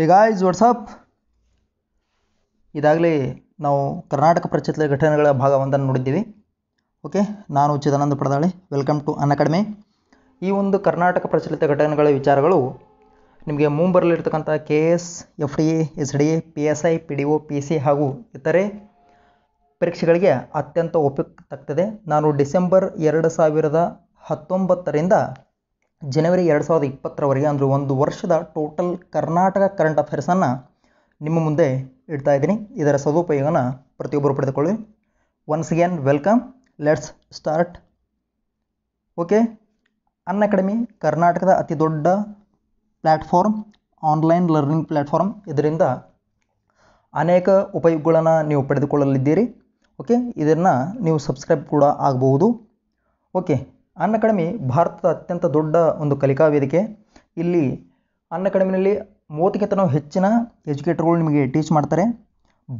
hey guys WhatsApp ಇದಾಗಲೇ ನಾವು ಕರ್ನಾಟಕ ಪ್ರಚಲಿತ ಘಟನೆಗಳ ಭಾಗ ಒಂದನ್ನು ನೋಡಿದ್ದೀವಿ ಓಕೆ ನಾನು Chidananda Padadale welcome to Unacademy ಈ ಒಂದು ಕರ್ನಾಟಕ ಪ್ರಚಲಿತ ಘಟನೆಗಳ ವಿಚಾರಗಳು ನಿಮಗೆ ಮುಂಬರಲಿರ್ತಕ್ಕಂಥ K S F D A S D A P S I P D O P C ಹಾಗೂ ಇತರೆ ಪರೀಕ್ಷೆಗಳಿಗೆ ಅತ್ಯಂತ ಉಪಯುಕ್ತ ಆಗ್ತದೆ ನಾನು ಡಿಸೆಂಬರ್ ಎರಡು ಸಾವಿರದ ಹತ್ತೊಂಬತ್ತರಿಂದ ಜನವರಿ ಎರಡು ಸಾವಿರದ ಇಪ್ಪತ್ತರವರೆಗೆ ಅಂದರೆ ಒಂದು ವರ್ಷದ ಟೋಟಲ್ ಕರ್ನಾಟಕ ಕರೆಂಟ್ ಅಫೇರ್ಸನ್ನು ನಿಮ್ಮ ಮುಂದೆ ಇಡ್ತಾ ಇದ್ದೀನಿ ಇದರ ಸದುಪಯೋಗನ ಪ್ರತಿಯೊಬ್ಬರು ಪಡೆದುಕೊಳ್ಳಿ once again welcome let's start okay Unacademy ಕರ್ನಾಟಕದ ಅತಿ ದೊಡ್ಡ ಪ್ಲ್ಯಾಟ್ಫಾರ್ಮ್ ಆನ್ಲೈನ್ ಲರ್ನಿಂಗ್ ಪ್ಲ್ಯಾಟ್ಫಾರ್ಮ್ ಇದರಿಂದ ಅನೇಕ ಉಪಯೋಗಗಳನ್ನು ನೀವು ಪಡೆದುಕೊಳ್ಳಲಿದ್ದೀರಿ ಓಕೆ ಇದನ್ನು ನೀವು ಸಬ್ಸ್ಕ್ರೈಬ್ ಕೂಡ ಆಗಬಹುದು ಓಕೆ ಅನ್ ಅಕಾಡೆಮಿ ಭಾರತದ ಅತ್ಯಂತ ದೊಡ್ಡ ಒಂದು ಕಲಿಕಾ ವೇದಿಕೆ ಇಲ್ಲಿ ಅನ್ ಅಕಾಡೆಮಿನಲ್ಲಿ ಮೂವತ್ತಕ್ಕಿಂತನೂ ಹೆಚ್ಚಿನ ಎಜುಕೇಟರ್ಗಳು ನಿಮಗೆ ಟೀಚ್ ಮಾಡ್ತಾರೆ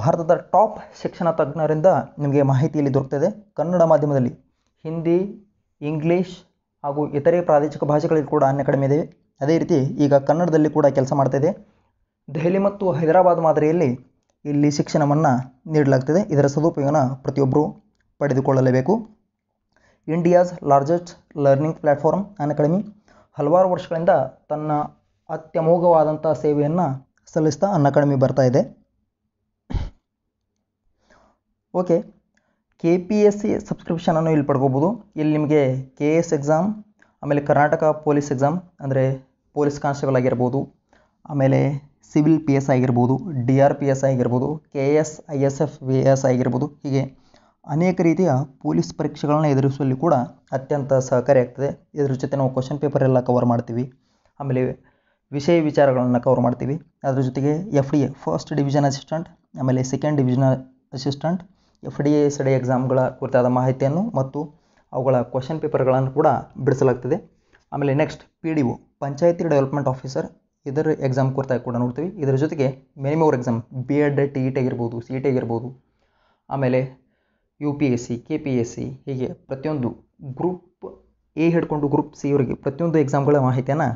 ಭಾರತದ ಟಾಪ್ ಶಿಕ್ಷಣ ತಜ್ಞರಿಂದ ನಿಮಗೆ ಮಾಹಿತಿ ಇಲ್ಲಿ ದೊರಕ್ತದೆ ಕನ್ನಡ ಮಾಧ್ಯಮದಲ್ಲಿ ಹಿಂದಿ ಇಂಗ್ಲೀಷ್ ಹಾಗೂ ಇತರೆ ಪ್ರಾದೇಶಿಕ ಭಾಷೆಗಳಲ್ಲಿ ಕೂಡ ಅನ್ ಅಕಾಡೆಮಿ ಇದೆ ಅದೇ ರೀತಿ ಈಗ ಕನ್ನಡದಲ್ಲಿ ಕೂಡ ಕೆಲಸ ಮಾಡ್ತಾಯಿದೆ ದೆಹಲಿ ಮತ್ತು ಹೈದರಾಬಾದ್ ಮಾದರಿಯಲ್ಲಿ ಇಲ್ಲಿ ಶಿಕ್ಷಣವನ್ನು ನೀಡಲಾಗ್ತದೆ ಇದರ ಸದುಪಯೋಗನ ಪ್ರತಿಯೊಬ್ಬರೂ ಪಡೆದುಕೊಳ್ಳಲೇಬೇಕು India's largest learning platform Unacademy ಹಲವಾರು ವರ್ಷಗಳಿಂದ ತನ್ನ ಅತ್ಯಮೋಘವಾದಂಥ ಸೇವೆಯನ್ನು ಸಲ್ಲಿಸ್ತಾ ಅನ್ ಅಕಾಡೆಮಿ ಬರ್ತಾ ಇದೆ okay K P S C ಸಬ್ಸ್ಕ್ರಿಪ್ಷನನ್ನು ಇಲ್ಲಿ ಪಡ್ಕೋಬೋದು ಇಲ್ಲಿ ನಿಮಗೆ ಕೆ ಎಸ್ ಎಕ್ಸಾಮ್ ಆಮೇಲೆ ಕರ್ನಾಟಕ ಪೊಲೀಸ್ ಎಕ್ಸಾಮ್ ಅಂದರೆ ಪೊಲೀಸ್ ಕಾನ್ಸ್ಟೇಬಲ್ ಆಗಿರ್ಬೋದು ಆಮೇಲೆ ಸಿವಿಲ್ ಪಿ ಎಸ್ ಆಗಿರ್ಬೋದು ಡಿ ಆರ್ ಪಿ ಎಸ್ ಆಗಿರ್ಬೋದು K S I S F V S ಆಗಿರ್ಬೋದು ಹೀಗೆ ಅನೇಕ ರೀತಿಯ ಪೊಲೀಸ್ ಪರೀಕ್ಷೆಗಳನ್ನು ಎದುರಿಸುವಲ್ಲಿ ಕೂಡ ಅತ್ಯಂತ ಸಹಕಾರಿಯಾಗ್ತದೆ ಇದ್ರ ಜೊತೆ ನಾವು ಕ್ವಶನ್ ಪೇಪರೆಲ್ಲ ಕವರ್ ಮಾಡ್ತೀವಿ ಆಮೇಲೆ ವಿಷಯ ವಿಚಾರಗಳನ್ನು ಕವರ್ ಮಾಡ್ತೀವಿ ಅದರ ಜೊತೆಗೆ F D A first division assistant ಆಮೇಲೆ second division assistant F D A ಸಡೆ ಎಕ್ಸಾಮ್ಗಳ ಕುರಿತಾದ ಮಾಹಿತಿಯನ್ನು ಮತ್ತು ಅವುಗಳ ಕ್ವಶನ್ ಪೇಪರ್ಗಳನ್ನು ಕೂಡ ಬಿಡಿಸಲಾಗ್ತದೆ ಆಮೇಲೆ next P D O panchayati development officer ಇದರ ಎಕ್ಸಾಮ್ ಕುರಿತಾಗಿ ಕೂಡ ನೋಡ್ತೀವಿ ಇದರ ಜೊತೆಗೆ many more exam B Ed T E T ಆಗಿರ್ಬೋದು ಸಿ ಇ ಟಿ ಆಗಿರ್ಬೋದು ಆಮೇಲೆ U P S C K P S C ಹೀಗೆ ಪ್ರತಿಯೊಂದು ಗ್ರೂಪ್ ಎ ಹಿಡ್ಕೊಂಡು ಗ್ರೂಪ್ ಸಿ ಇವರಿಗೆ ಪ್ರತಿಯೊಂದು ಎಕ್ಸಾಮ್ಗಳ ಮಾಹಿತಿಯನ್ನು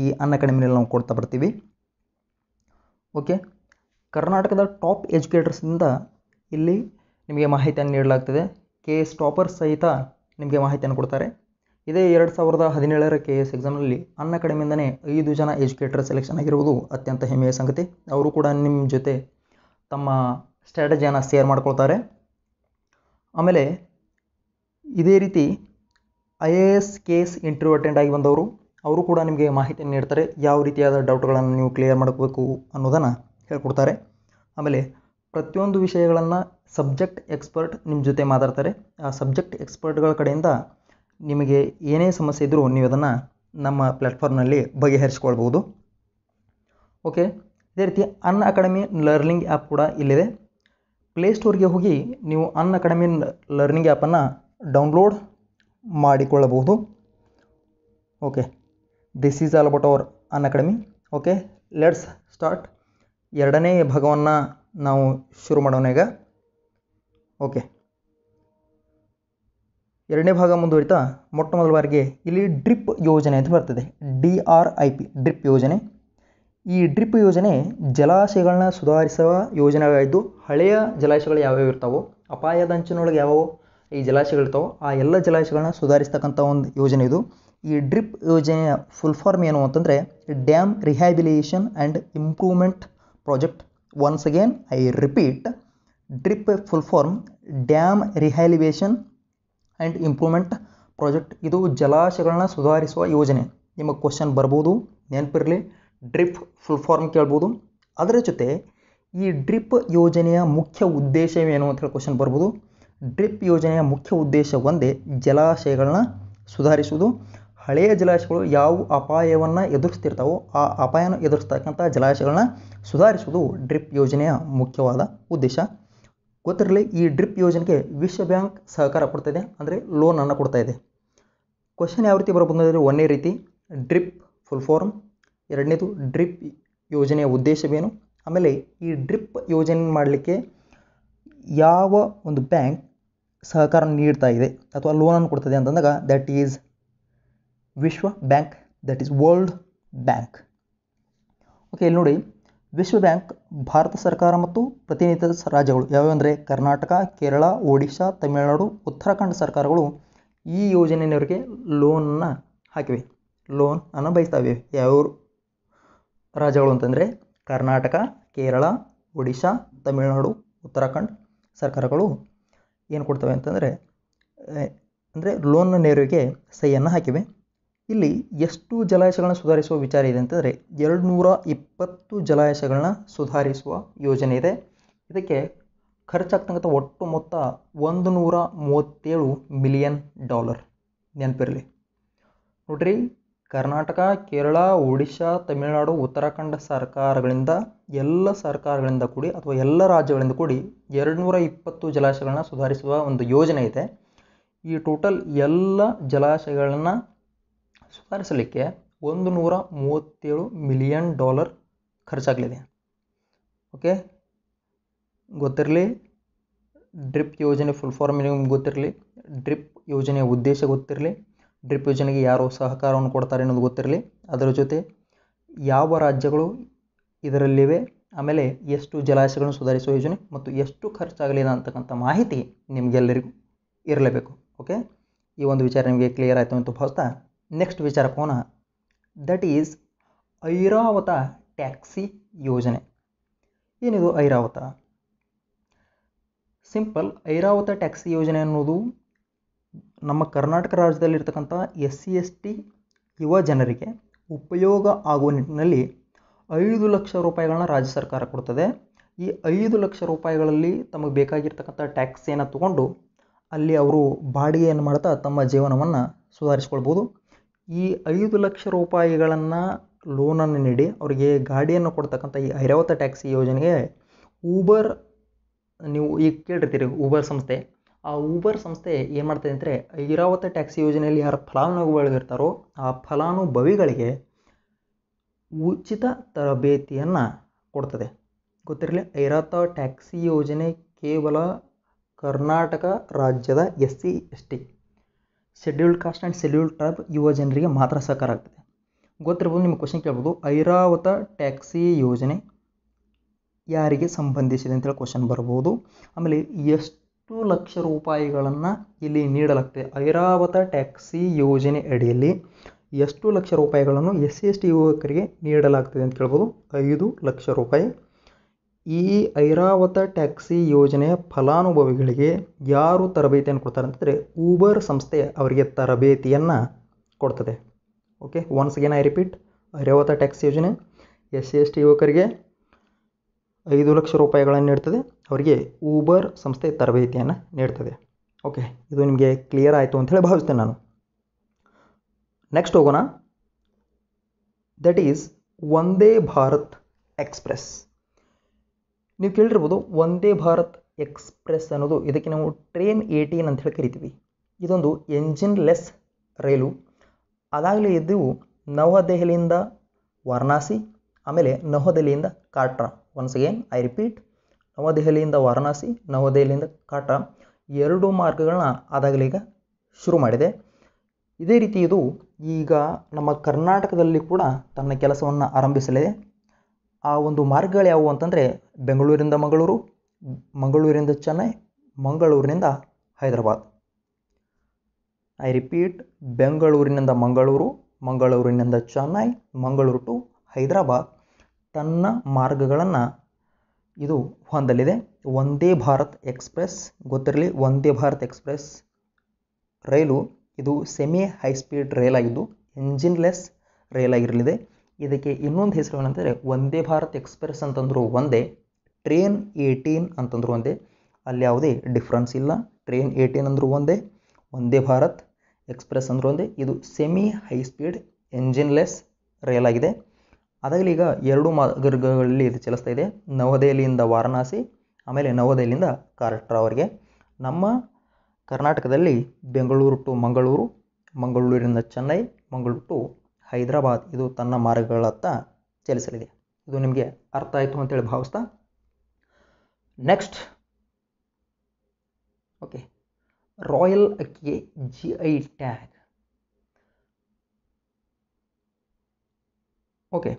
ಈ ಅನ್ನ ಅಕಾಡೆಮಿನಲ್ಲಿ ನಾವು ಕೊಡ್ತಾ ಬರ್ತೀವಿ ಓಕೆ ಕರ್ನಾಟಕದ ಟಾಪ್ ಎಜುಕೇಟರ್ಸಿಂದ ಇಲ್ಲಿ ನಿಮಗೆ ಮಾಹಿತಿಯನ್ನು ನೀಡಲಾಗ್ತದೆ ಕೆ ಎಸ್ ಟಾಪರ್ ಸಹಿತ ನಿಮಗೆ ಮಾಹಿತಿಯನ್ನು ಕೊಡ್ತಾರೆ ಇದೇ ಎರಡು ಸಾವಿರದ ಹದಿನೇಳರ ಕೆ ಎಸ್ ಎಕ್ಸಾಮ್ನಲ್ಲಿ ಅನ್ನ ಕಡಿಮೆಯಿಂದನೇ ಐದು ಜನ ಎಜುಕೇಟರ್ ಸೆಲೆಕ್ಷನ್ ಆಗಿರುವುದು ಅತ್ಯಂತ ಹೆಮ್ಮೆಯ ಸಂಗತಿ ಅವರು ಕೂಡ ನಿಮ್ಮ ಜೊತೆ ತಮ್ಮ ಸ್ಟ್ರಾಟಜಿಯನ್ನು ಶೇರ್ ಮಾಡ್ಕೊಳ್ತಾರೆ ಆಮೇಲೆ ಇದೇ ರೀತಿ I A S K S interview attend ಆಗಿ ಬಂದವರು ಅವರು ಕೂಡ ನಿಮಗೆ ಮಾಹಿತಿಯನ್ನು ನೀಡ್ತಾರೆ ಯಾವ ರೀತಿಯಾದ ಡೌಟ್ಗಳನ್ನು ನೀವು ಕ್ಲಿಯರ್ ಮಾಡ್ಕೋಬೇಕು ಅನ್ನೋದನ್ನು ಹೇಳ್ಕೊಡ್ತಾರೆ ಆಮೇಲೆ ಪ್ರತಿಯೊಂದು ವಿಷಯಗಳನ್ನು ಸಬ್ಜೆಕ್ಟ್ ಎಕ್ಸ್ಪರ್ಟ್ ನಿಮ್ಮ ಜೊತೆ ಮಾತಾಡ್ತಾರೆ ಆ ಸಬ್ಜೆಕ್ಟ್ ಎಕ್ಸ್ಪರ್ಟ್ಗಳ ಕಡೆಯಿಂದ ನಿಮಗೆ ಏನೇ ಸಮಸ್ಯೆ ಇದ್ದರೂ ನೀವು ಅದನ್ನು ನಮ್ಮ ಪ್ಲ್ಯಾಟ್ಫಾರ್ಮ್ನಲ್ಲಿ ಬಗೆಹರಿಸ್ಕೊಳ್ಬೋದು ಓಕೆ ಇದೇ ರೀತಿ ಅನ್ ಅಕಾಡೆಮಿ ಲರ್ನಿಂಗ್ ಆ್ಯಪ್ ಕೂಡ ಇಲ್ಲಿದೆ ಪ್ಲೇಸ್ಟೋರ್ಗೆ ಹೋಗಿ ನೀವು ಅನ್ ಅಕಾಡೆಮಿ ಲರ್ನಿಂಗ್ ಆ್ಯಪನ್ನು ಡೌನ್ಲೋಡ್ ಮಾಡಿಕೊಳ್ಳಬಹುದು okay this is all about our Unacademy okay let's start ಎರಡನೇ ಭಾಗವನ್ನು ನಾವು ಶುರು ಮಾಡೋಣ ಈಗ ಓಕೆ ಎರಡನೇ ಭಾಗ ಮುಂದುವರಿತಾ ಮೊಟ್ಟ ಮೊದಲ ಬಾರಿಗೆ ಇಲ್ಲಿ ಡ್ರಿಪ್ ಯೋಜನೆ ಅಂತ ಬರ್ತದೆ D R I P DRIP ಯೋಜನೆ ಈ ಡ್ರಿಪ್ ಯೋಜನೆ ಜಲಾಶಯಗಳನ್ನ ಸುಧಾರಿಸುವ ಯೋಜನೆಯಾಗಿದ್ದು ಹಳೆಯ ಜಲಾಶಯಗಳು ಯಾವ್ಯಾವ ಇರ್ತಾವೋ ಅಪಾಯದ ಅಂಚಿನೊಳಗೆ ಯಾವ ಈ ಜಲಾಶಯಗಳಿರ್ತಾವೋ ಆ ಎಲ್ಲ ಜಲಾಶಯಗಳನ್ನ ಸುಧಾರಿಸ್ತಕ್ಕಂಥ ಒಂದು ಯೋಜನೆ ಇದು ಈ ಡ್ರಿಪ್ ಯೋಜನೆಯ ಫುಲ್ ಫಾರ್ಮ್ ಏನು ಅಂತಂದರೆ dam rehabilitation and improvement project once again I repeat DRIP full form dam rehabilitation and improvement project ಇದು ಜಲಾಶಯಗಳನ್ನ ಸುಧಾರಿಸುವ ಯೋಜನೆ ನಿಮಗೆ ಕ್ವಶನ್ ಬರ್ಬೋದು ನೆನಪಿರಲಿ ಡ್ರಿಪ್ ಫುಲ್ ಫಾರ್ಮ್ ಕೇಳ್ಬೋದು ಅದರ ಜೊತೆ ಈ ಡ್ರಿಪ್ ಯೋಜನೆಯ ಮುಖ್ಯ ಉದ್ದೇಶವೇನು ಅಂತ ಹೇಳಿ ಕ್ವಶನ್ ಬರ್ಬೋದು ಡ್ರಿಪ್ ಯೋಜನೆಯ ಮುಖ್ಯ ಉದ್ದೇಶ ಒಂದೇ ಜಲಾಶಯಗಳನ್ನ ಸುಧಾರಿಸುವುದು ಹಳೆಯ ಜಲಾಶಯಗಳು ಯಾವ ಅಪಾಯವನ್ನು ಎದುರಿಸ್ತಿರ್ತಾವೋ ಆ ಅಪಾಯನ ಎದುರಿಸ್ತಕ್ಕಂಥ ಜಲಾಶಯಗಳನ್ನ ಸುಧಾರಿಸುವುದು ಡ್ರಿಪ್ ಯೋಜನೆಯ ಮುಖ್ಯವಾದ ಉದ್ದೇಶ ಗೊತ್ತಿರಲಿ ಈ ಡ್ರಿಪ್ ಯೋಜನೆಗೆ ವಿಶ್ವ ಬ್ಯಾಂಕ್ ಸಹಕಾರ ಕೊಡ್ತಾಯಿದೆ ಅಂದರೆ ಲೋನನ್ನು ಕೊಡ್ತಾ ಇದೆ ಕ್ವಶನ್ ಯಾವ ರೀತಿ ಬರಬಹುದು ಅಂದರೆ ಒಂದೇ ರೀತಿ ಡ್ರಿಪ್ ಫುಲ್ ಫಾರ್ಮ್ ಎರಡನೇದು ಡ್ರಿಪ್ ಯೋಜನೆಯ ಉದ್ದೇಶವೇನು ಆಮೇಲೆ ಈ ಡ್ರಿಪ್ ಯೋಜನೆ ಮಾಡಲಿಕ್ಕೆ ಯಾವ ಒಂದು ಬ್ಯಾಂಕ್ ಸಹಕಾರ ನೀಡ್ತಾ ಇದೆ ಅಥವಾ ಲೋನನ್ನು ಕೊಡ್ತದೆ ಅಂತಂದಾಗ ದ್ಯಾಟ್ ಈಸ್ ವಿಶ್ವ bank that is world bank okay ಇಲ್ಲಿ ನೋಡಿ ವಿಶ್ವ ಬ್ಯಾಂಕ್ ಭಾರತ ಸರ್ಕಾರ ಮತ್ತು ಪ್ರತಿನಿಧಿ ರಾಜ್ಯಗಳು ಯಾವ್ಯಾವ ಅಂದರೆ ಕರ್ನಾಟಕ ಕೇರಳ ಒಡಿಶಾ ತಮಿಳುನಾಡು ಉತ್ತರಾಖಂಡ ಸರ್ಕಾರಗಳು ಈ ಯೋಜನೆಯವರಿಗೆ ಲೋನನ್ನು ಹಾಕಿವೆ ಲೋನ್ ಅನ್ನು ಬಯಸ್ತಾವೆ ಯಾವ ರಾಜ್ಯಗಳು ಅಂತಂದರೆ ಕರ್ನಾಟಕ ಕೇರಳ ಒಡಿಶಾ ತಮಿಳುನಾಡು ಉತ್ತರಾಖಂಡ್ ಸರ್ಕಾರಗಳು ಏನು ಕೊಡ್ತವೆ ಅಂತಂದರೆ ಅಂದರೆ ಲೋನ್ ನೆರವಿಗೆ ಸಹಿಯನ್ನು ಹಾಕಿವೆ ಇಲ್ಲಿ ಎಷ್ಟು ಜಲಾಶಯಗಳನ್ನ ಸುಧಾರಿಸುವ ವಿಚಾರ ಇದೆ ಅಂತಂದರೆ ಎರಡು ನೂರ ಇಪ್ಪತ್ತು ಜಲಾಶಯಗಳನ್ನ ಸುಧಾರಿಸುವ ಯೋಜನೆ ಇದೆ ಇದಕ್ಕೆ ಖರ್ಚಾಗ್ತಕ್ಕಂಥ ಒಟ್ಟು ಮೊತ್ತ ಒಂದು ನೂರ ಮೂವತ್ತೇಳು ಮಿಲಿಯನ್ ಡಾಲರ್ ನೆನಪಿರಲಿ ನೋಡ್ರಿ ಕರ್ನಾಟಕ ಕೇರಳ ಒಡಿಶಾ ತಮಿಳುನಾಡು ಉತ್ತರಾಖಂಡ ಸರ್ಕಾರಗಳಿಂದ ಎಲ್ಲ ಸರ್ಕಾರಗಳಿಂದ ಕೂಡಿ ಅಥವಾ ಎಲ್ಲ ರಾಜ್ಯಗಳಿಂದ ಕೂಡಿ ಎರಡುನೂರ ಇಪ್ಪತ್ತು ಜಲಾಶಯಗಳನ್ನ ಸುಧಾರಿಸುವ ಒಂದು ಯೋಜನೆ ಇದೆ ಈ ಟೋಟಲ್ ಎಲ್ಲ ಜಲಾಶಯಗಳನ್ನು ಸುಧಾರಿಸಲಿಕ್ಕೆ ಒಂದು ನೂರ ಮೂವತ್ತೇಳು ಮಿಲಿಯನ್ ಡಾಲರ್ ಖರ್ಚಾಗಲಿದೆ ಓಕೆ ಗೊತ್ತಿರಲಿ ಡ್ರಿಪ್ ಯೋಜನೆ ಫುಲ್ ಫಾರ್ಮ್ ನಿಮ್ಗೆ ಗೊತ್ತಿರಲಿ ಡ್ರಿಪ್ ಯೋಜನೆಯ ಉದ್ದೇಶ ಗೊತ್ತಿರಲಿ ಡ್ರಿಪ್ ಯೋಜನೆಗೆ ಯಾರು ಸಹಕಾರವನ್ನು ಕೊಡ್ತಾರೆ ಅನ್ನೋದು ಗೊತ್ತಿರಲಿ ಅದರ ಜೊತೆ ಯಾವ ರಾಜ್ಯಗಳು ಇದರಲ್ಲಿವೆ ಆಮೇಲೆ ಎಷ್ಟು ಜಲಾಶಯಗಳನ್ನು ಸುಧಾರಿಸುವ ಯೋಜನೆ ಮತ್ತು ಎಷ್ಟು ಖರ್ಚಾಗಲಿದೆ ಅಂತಕ್ಕಂಥ ಮಾಹಿತಿ ನಿಮಗೆಲ್ಲರಿಗೂ ಇರಲೇಬೇಕು ಓಕೆ ಈ ಒಂದು ವಿಚಾರ ನಿಮಗೆ ಕ್ಲಿಯರ್ ಆಯಿತು ಅಂತ ಭಾವಿಸ್ತಾ ನೆಕ್ಸ್ಟ್ ವಿಚಾರ ಕೋನ ದಟ್ ಈಸ್ ಐರಾವತ ಟ್ಯಾಕ್ಸಿ ಯೋಜನೆ ಏನಿದು ಐರಾವತ ಸಿಂಪಲ್ ಐರಾವತ ಟ್ಯಾಕ್ಸಿ ಯೋಜನೆ ಅನ್ನೋದು ನಮ್ಮ ಕರ್ನಾಟಕ ರಾಜ್ಯದಲ್ಲಿ ಎಸ್ ಸಿ ಎಸ್ ಟಿ ಯುವ ಜನರಿಗೆ ಉಪಯೋಗ ಆಗುವ ನಿಟ್ಟಿನಲ್ಲಿ ಐದು ಲಕ್ಷ ರೂಪಾಯಿಗಳನ್ನ ರಾಜ್ಯ ಸರ್ಕಾರ ಕೊಡ್ತದೆ ಈ ಐದು ಲಕ್ಷ ರೂಪಾಯಿಗಳಲ್ಲಿ ತಮಗೆ ಬೇಕಾಗಿರ್ತಕ್ಕಂಥ ಟ್ಯಾಕ್ಸಿಯನ್ನು ತಗೊಂಡು ಅಲ್ಲಿ ಅವರು ಬಾಡಿಗೆಯನ್ನು ಮಾಡ್ತಾ ತಮ್ಮ ಜೀವನವನ್ನು ಸುಧಾರಿಸ್ಕೊಳ್ಬೋದು ಈ ಐದು ಲಕ್ಷ ರೂಪಾಯಿಗಳನ್ನು ಲೋನನ್ನು ನೀಡಿ ಅವರಿಗೆ ಗಾಡಿಯನ್ನು ಕೊಡ್ತಕ್ಕಂಥ ಈ ಐರಾವತ ಟ್ಯಾಕ್ಸಿ ಯೋಜನೆಗೆ ಊಬರ್ ನೀವು ಈಗ ಕೇಳಿರ್ತೀರಿ ಊಬರ್ ಸಂಸ್ಥೆ ಆ ಊಬರ್ ಸಂಸ್ಥೆ ಏನು ಮಾಡ್ತದೆ ಅಂದರೆ ಐರಾವತ ಟ್ಯಾಕ್ಸಿ ಯೋಜನೆಯಲ್ಲಿ ಯಾರು ಫಲಾನುಭವಿಗಳಿರ್ತಾರೋ ಆ ಫಲಾನುಭವಿಗಳಿಗೆ ಉಚಿತ ತರಬೇತಿಯನ್ನು ಕೊಡ್ತದೆ ಗೊತ್ತಿರಲಿ ಐರಾವತ ಟ್ಯಾಕ್ಸಿ ಯೋಜನೆ ಕೇವಲ ಕರ್ನಾಟಕ ರಾಜ್ಯದ S C S T scheduled caste and scheduled tribe ಯುವ ಜನರಿಗೆ ಮಾತ್ರ ಸಹಕಾರ ಆಗ್ತದೆ ಗೊತ್ತಿರ್ಬೋದು ನಿಮ್ಗೆ ಕ್ವಶನ್ ಕೇಳ್ಬೋದು ಐರಾವತ ಟ್ಯಾಕ್ಸಿ ಯೋಜನೆ ಯಾರಿಗೆ ಸಂಬಂಧಿಸಿದೆ ಅಂತೇಳಿ ಕ್ವಶನ್ ಬರ್ಬೋದು ಆಮೇಲೆ ಎಷ್ಟು ಎಂಟು ಲಕ್ಷ ರೂಪಾಯಿಗಳನ್ನು ಇಲ್ಲಿ ನೀಡಲಾಗ್ತದೆ ಐರಾವತ ಟ್ಯಾಕ್ಸಿ ಯೋಜನೆ ಅಡಿಯಲ್ಲಿ ಎಷ್ಟು ಲಕ್ಷ ರೂಪಾಯಿಗಳನ್ನು ಎಸ್ ಸಿ ಎಸ್ ಟಿ ಯುವಕರಿಗೆ ನೀಡಲಾಗ್ತದೆ ಅಂತ ಹೇಳ್ಬೋದು ಐದು ಲಕ್ಷ ರೂಪಾಯಿ ಈ ಐರಾವತ ಟ್ಯಾಕ್ಸಿ ಯೋಜನೆಯ ಫಲಾನುಭವಿಗಳಿಗೆ ಯಾರು ತರಬೇತಿಯನ್ನು ಕೊಡ್ತಾರೆ ಅಂತಂದರೆ ಊಬರ್ ಸಂಸ್ಥೆ ಅವರಿಗೆ ತರಬೇತಿಯನ್ನು ಕೊಡ್ತದೆ okay once again I repeat Airavata taxi ಯೋಜನೆ ಎಸ್ ಸಿ ಎಸ್ ಟಿ ಯುವಕರಿಗೆ ಐದು ಲಕ್ಷ ರೂಪಾಯಿಗಳನ್ನು ನೀಡ್ತದೆ ಅವರಿಗೆ ಊಬರ್ ಸಂಸ್ಥೆ ತರಬೇತಿಯನ್ನು ನೀಡ್ತದೆ ಓಕೆ ಇದು ನಿಮಗೆ ಕ್ಲಿಯರ್ ಆಯಿತು ಅಂತ ಹೇಳಿ ಭಾವಿಸ್ತೇನೆ ನಾನು ನೆಕ್ಸ್ಟ್ ಹೋಗೋಣ ದಟ್ ಈಸ್ ವಂದೇ ಭಾರತ್ ಎಕ್ಸ್ಪ್ರೆಸ್ ನೀವು ಕೇಳಿರ್ಬೋದು ವಂದೇ ಭಾರತ್ ಎಕ್ಸ್ಪ್ರೆಸ್ ಅನ್ನೋದು ಇದಕ್ಕೆ ನಾವು ಟ್ರೈನ್ ಏಯ್ಟೀನ್ ಅಂತ ಹೇಳಿ ಕರಿತೀವಿ ಇದೊಂದು ಎಂಜಿನ್ ಲೆಸ್ ರೈಲು ಅದಾಗಲೇ ಇದು ನವದೆಹಲಿಯಿಂದ ವಾರಣಾಸಿ ಆಮೇಲೆ ನವದೆಹಲಿಯಿಂದ Katra once again I repeat ನವದೆಹಲಿಯಿಂದ ವಾರಣಾಸಿ ನವದೆಹಲಿಯಿಂದ ಕಾಟ್ರಾ ಎರಡು ಮಾರ್ಗಗಳನ್ನ ಆದಾಗಲೀಗ ಶುರು ಮಾಡಿದೆ ಇದೇ ರೀತಿ ಇದು ಈಗ ನಮ್ಮ ಕರ್ನಾಟಕದಲ್ಲಿ ಕೂಡ ತನ್ನ ಕೆಲಸವನ್ನು ಆರಂಭಿಸಲಿದೆ ಆ ಒಂದು ಮಾರ್ಗಗಳು ಯಾವುವು ಅಂತಂದರೆ ಬೆಂಗಳೂರಿಂದ ಮಂಗಳೂರು ಮಂಗಳೂರಿಂದ ಚೆನ್ನೈ ಮಂಗಳೂರಿನಿಂದ ಹೈದರಾಬಾದ್ ಐ ರಿಪೀಟ್ ಬೆಂಗಳೂರಿನಿಂದ ಮಂಗಳೂರು ಮಂಗಳೂರಿನಿಂದ ಚೆನ್ನೈ ಮಂಗಳೂರು ಟು ಹೈದರಾಬಾದ್ ತನ್ನ ಮಾರ್ಗಗಳನ್ನು ಇದು ಹೊಂದಲಿದೆ ವಂದೇ ಭಾರತ್ ಎಕ್ಸ್ಪ್ರೆಸ್ ಗೊತ್ತಿರಲಿ ವಂದೇ ಭಾರತ್ ಎಕ್ಸ್ಪ್ರೆಸ್ ರೈಲು ಇದು ಸೆಮಿ ಹೈ ಸ್ಪೀಡ್ ರೈಲ್ ಆಗಿದ್ದು ಎಂಜಿನ್ಲೆಸ್ ರೈಲ್ ಆಗಿರಲಿದೆ ಇದಕ್ಕೆ ಇನ್ನೊಂದು ಹೆಸರು ಏನಂತಂದರೆ ವಂದೇ ಭಾರತ್ ಎಕ್ಸ್ಪ್ರೆಸ್ ಅಂತಂದರೂ ಒಂದೇ ಟ್ರೇನ್ ಏಯ್ಟೀನ್ ಅಂತಂದರೂ ಒಂದೇ ಅಲ್ಲಿ ಯಾವುದೇ ಡಿಫ್ರೆನ್ಸ್ ಇಲ್ಲ ಟ್ರೇನ್ ಏಯ್ಟೀನ್ ಅಂದರೂ ಒಂದೇ ವಂದೇ ಭಾರತ್ ಎಕ್ಸ್ಪ್ರೆಸ್ ಅಂದರೂ ಒಂದೇ ಇದು semi high speed engineless rail ಆಗಿದೆ ಅದಾಗಲಿ ಈಗ ಎರಡು ಮಾರ್ಗಗಳಲ್ಲಿ ಇದು ಚಲಿಸ್ತಾ ಇದೆ ನವದೆಹಲಿಯಿಂದ ವಾರಣಾಸಿ ಆಮೇಲೆ ನವದೆಹಲಿಯಿಂದ ಅವರಿಗೆ ನಮ್ಮ ಕರ್ನಾಟಕದಲ್ಲಿ ಬೆಂಗಳೂರು ಟು ಮಂಗಳೂರು ಮಂಗಳೂರಿನಿಂದ ಚೆನ್ನೈ ಮಂಗಳೂರು ಟು ಹೈದರಾಬಾದ್ ಇದು ತನ್ನ ಮಾರ್ಗಗಳತ್ತ ಚಲಿಸಲಿದೆ ಇದು ನಿಮಗೆ ಅರ್ಥ ಆಯಿತು ಅಂತೇಳಿ ಭಾವಿಸ್ತಾ ನೆಕ್ಸ್ಟ್ ಓಕೆ ರಾಯಲ್ ಅಕ್ಕಿಗೆ ಜಿ ಐ ಟ್ಯಾಗ್ ಓಕೆ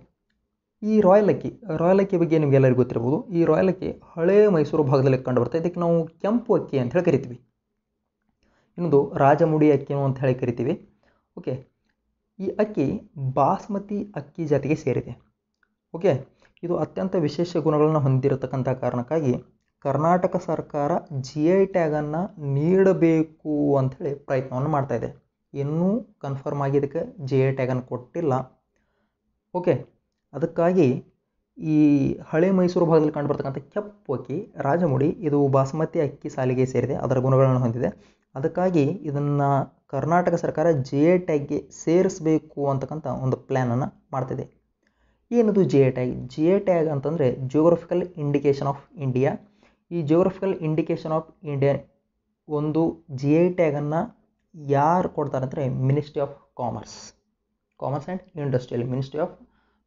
ಈ ರಾಯಲ್ ಅಕ್ಕಿ ರಾಯಲ್ ಅಕ್ಕಿ ಬಗ್ಗೆ ನಿಮಗೆಲ್ಲರಿಗೂ ಗೊತ್ತಿರ್ಬೋದು ಈ ರಾಯಲ್ ಅಕ್ಕಿ ಹಳೆ ಮೈಸೂರು ಭಾಗದಲ್ಲಿ ಕಂಡು ಬರ್ತದೆ ಇದಕ್ಕೆ ನಾವು ಕೆಂಪು ಅಕ್ಕಿ ಅಂತ ಹೇಳಿ ಕರಿತೀವಿ ಇನ್ನೊಂದು ರಾಜಮುಡಿ ಅಕ್ಕಿ ಅಂತ ಹೇಳಿ ಕರಿತೀವಿ ಓಕೆ ಈ ಅಕ್ಕಿ ಬಾಸ್ಮತಿ ಅಕ್ಕಿ ಜಾತಿಗೆ ಸೇರಿದೆ ಓಕೆ ಇದು ಅತ್ಯಂತ ವಿಶೇಷ ಗುಣಗಳನ್ನು ಹೊಂದಿರತಕ್ಕಂಥ ಕಾರಣಕ್ಕಾಗಿ ಕರ್ನಾಟಕ ಸರ್ಕಾರ ಜಿ ಐ ಟ್ಯಾಗನ್ನು ನೀಡಬೇಕು ಅಂಥೇಳಿ ಪ್ರಯತ್ನವನ್ನು ಮಾಡ್ತಾಯಿದೆ ಇನ್ನೂ ಕನ್ಫರ್ಮ್ ಆಗಿದ್ದಕ್ಕೆ ಜಿ ಐ ಟ್ಯಾಗನ್ನು ಕೊಟ್ಟಿಲ್ಲ ಓಕೆ ಅದಕ್ಕಾಗಿ ಈ ಹಳೆ ಮೈಸೂರು ಭಾಗದಲ್ಲಿ ಕಂಡುಬರ್ತಕ್ಕಂಥ ಕೆಪ್ಪು ಅಕ್ಕಿ ರಾಜಮುಡಿ ಇದು ಬಾಸ್ಮತಿ ಅಕ್ಕಿ ಸಾಲಿಗೆ ಸೇರಿದೆ ಅದರ ಗುಣಗಳನ್ನು ಹೊಂದಿದೆ ಅದಕ್ಕಾಗಿ ಇದನ್ನು ಕರ್ನಾಟಕ ಸರ್ಕಾರ ಜೆ ಎ ಟ್ಯಾಗ್ಗೆ ಸೇರಿಸಬೇಕು ಅಂತಕ್ಕಂಥ ಒಂದು ಪ್ಲ್ಯಾನನ್ನು ಮಾಡ್ತಿದೆ ಏನದು G I tag G I tag ಅಂತಂದರೆ ಜಿಯೋಗ್ರಫಿಕಲ್ ಇಂಡಿಕೇಶನ್ ಆಫ್ ಇಂಡಿಯಾ ಈ ಜಿಯೋಗ್ರಫಿಕಲ್ ಇಂಡಿಕೇಶನ್ ಆಫ್ ಇಂಡಿಯಾ ಒಂದು ಜಿ ಐ ಟ್ಯಾಗನ್ನು ಯಾರು ಕೊಡ್ತಾರೆ ಅಂದರೆ ministry of commerce commerce and industrial ministry of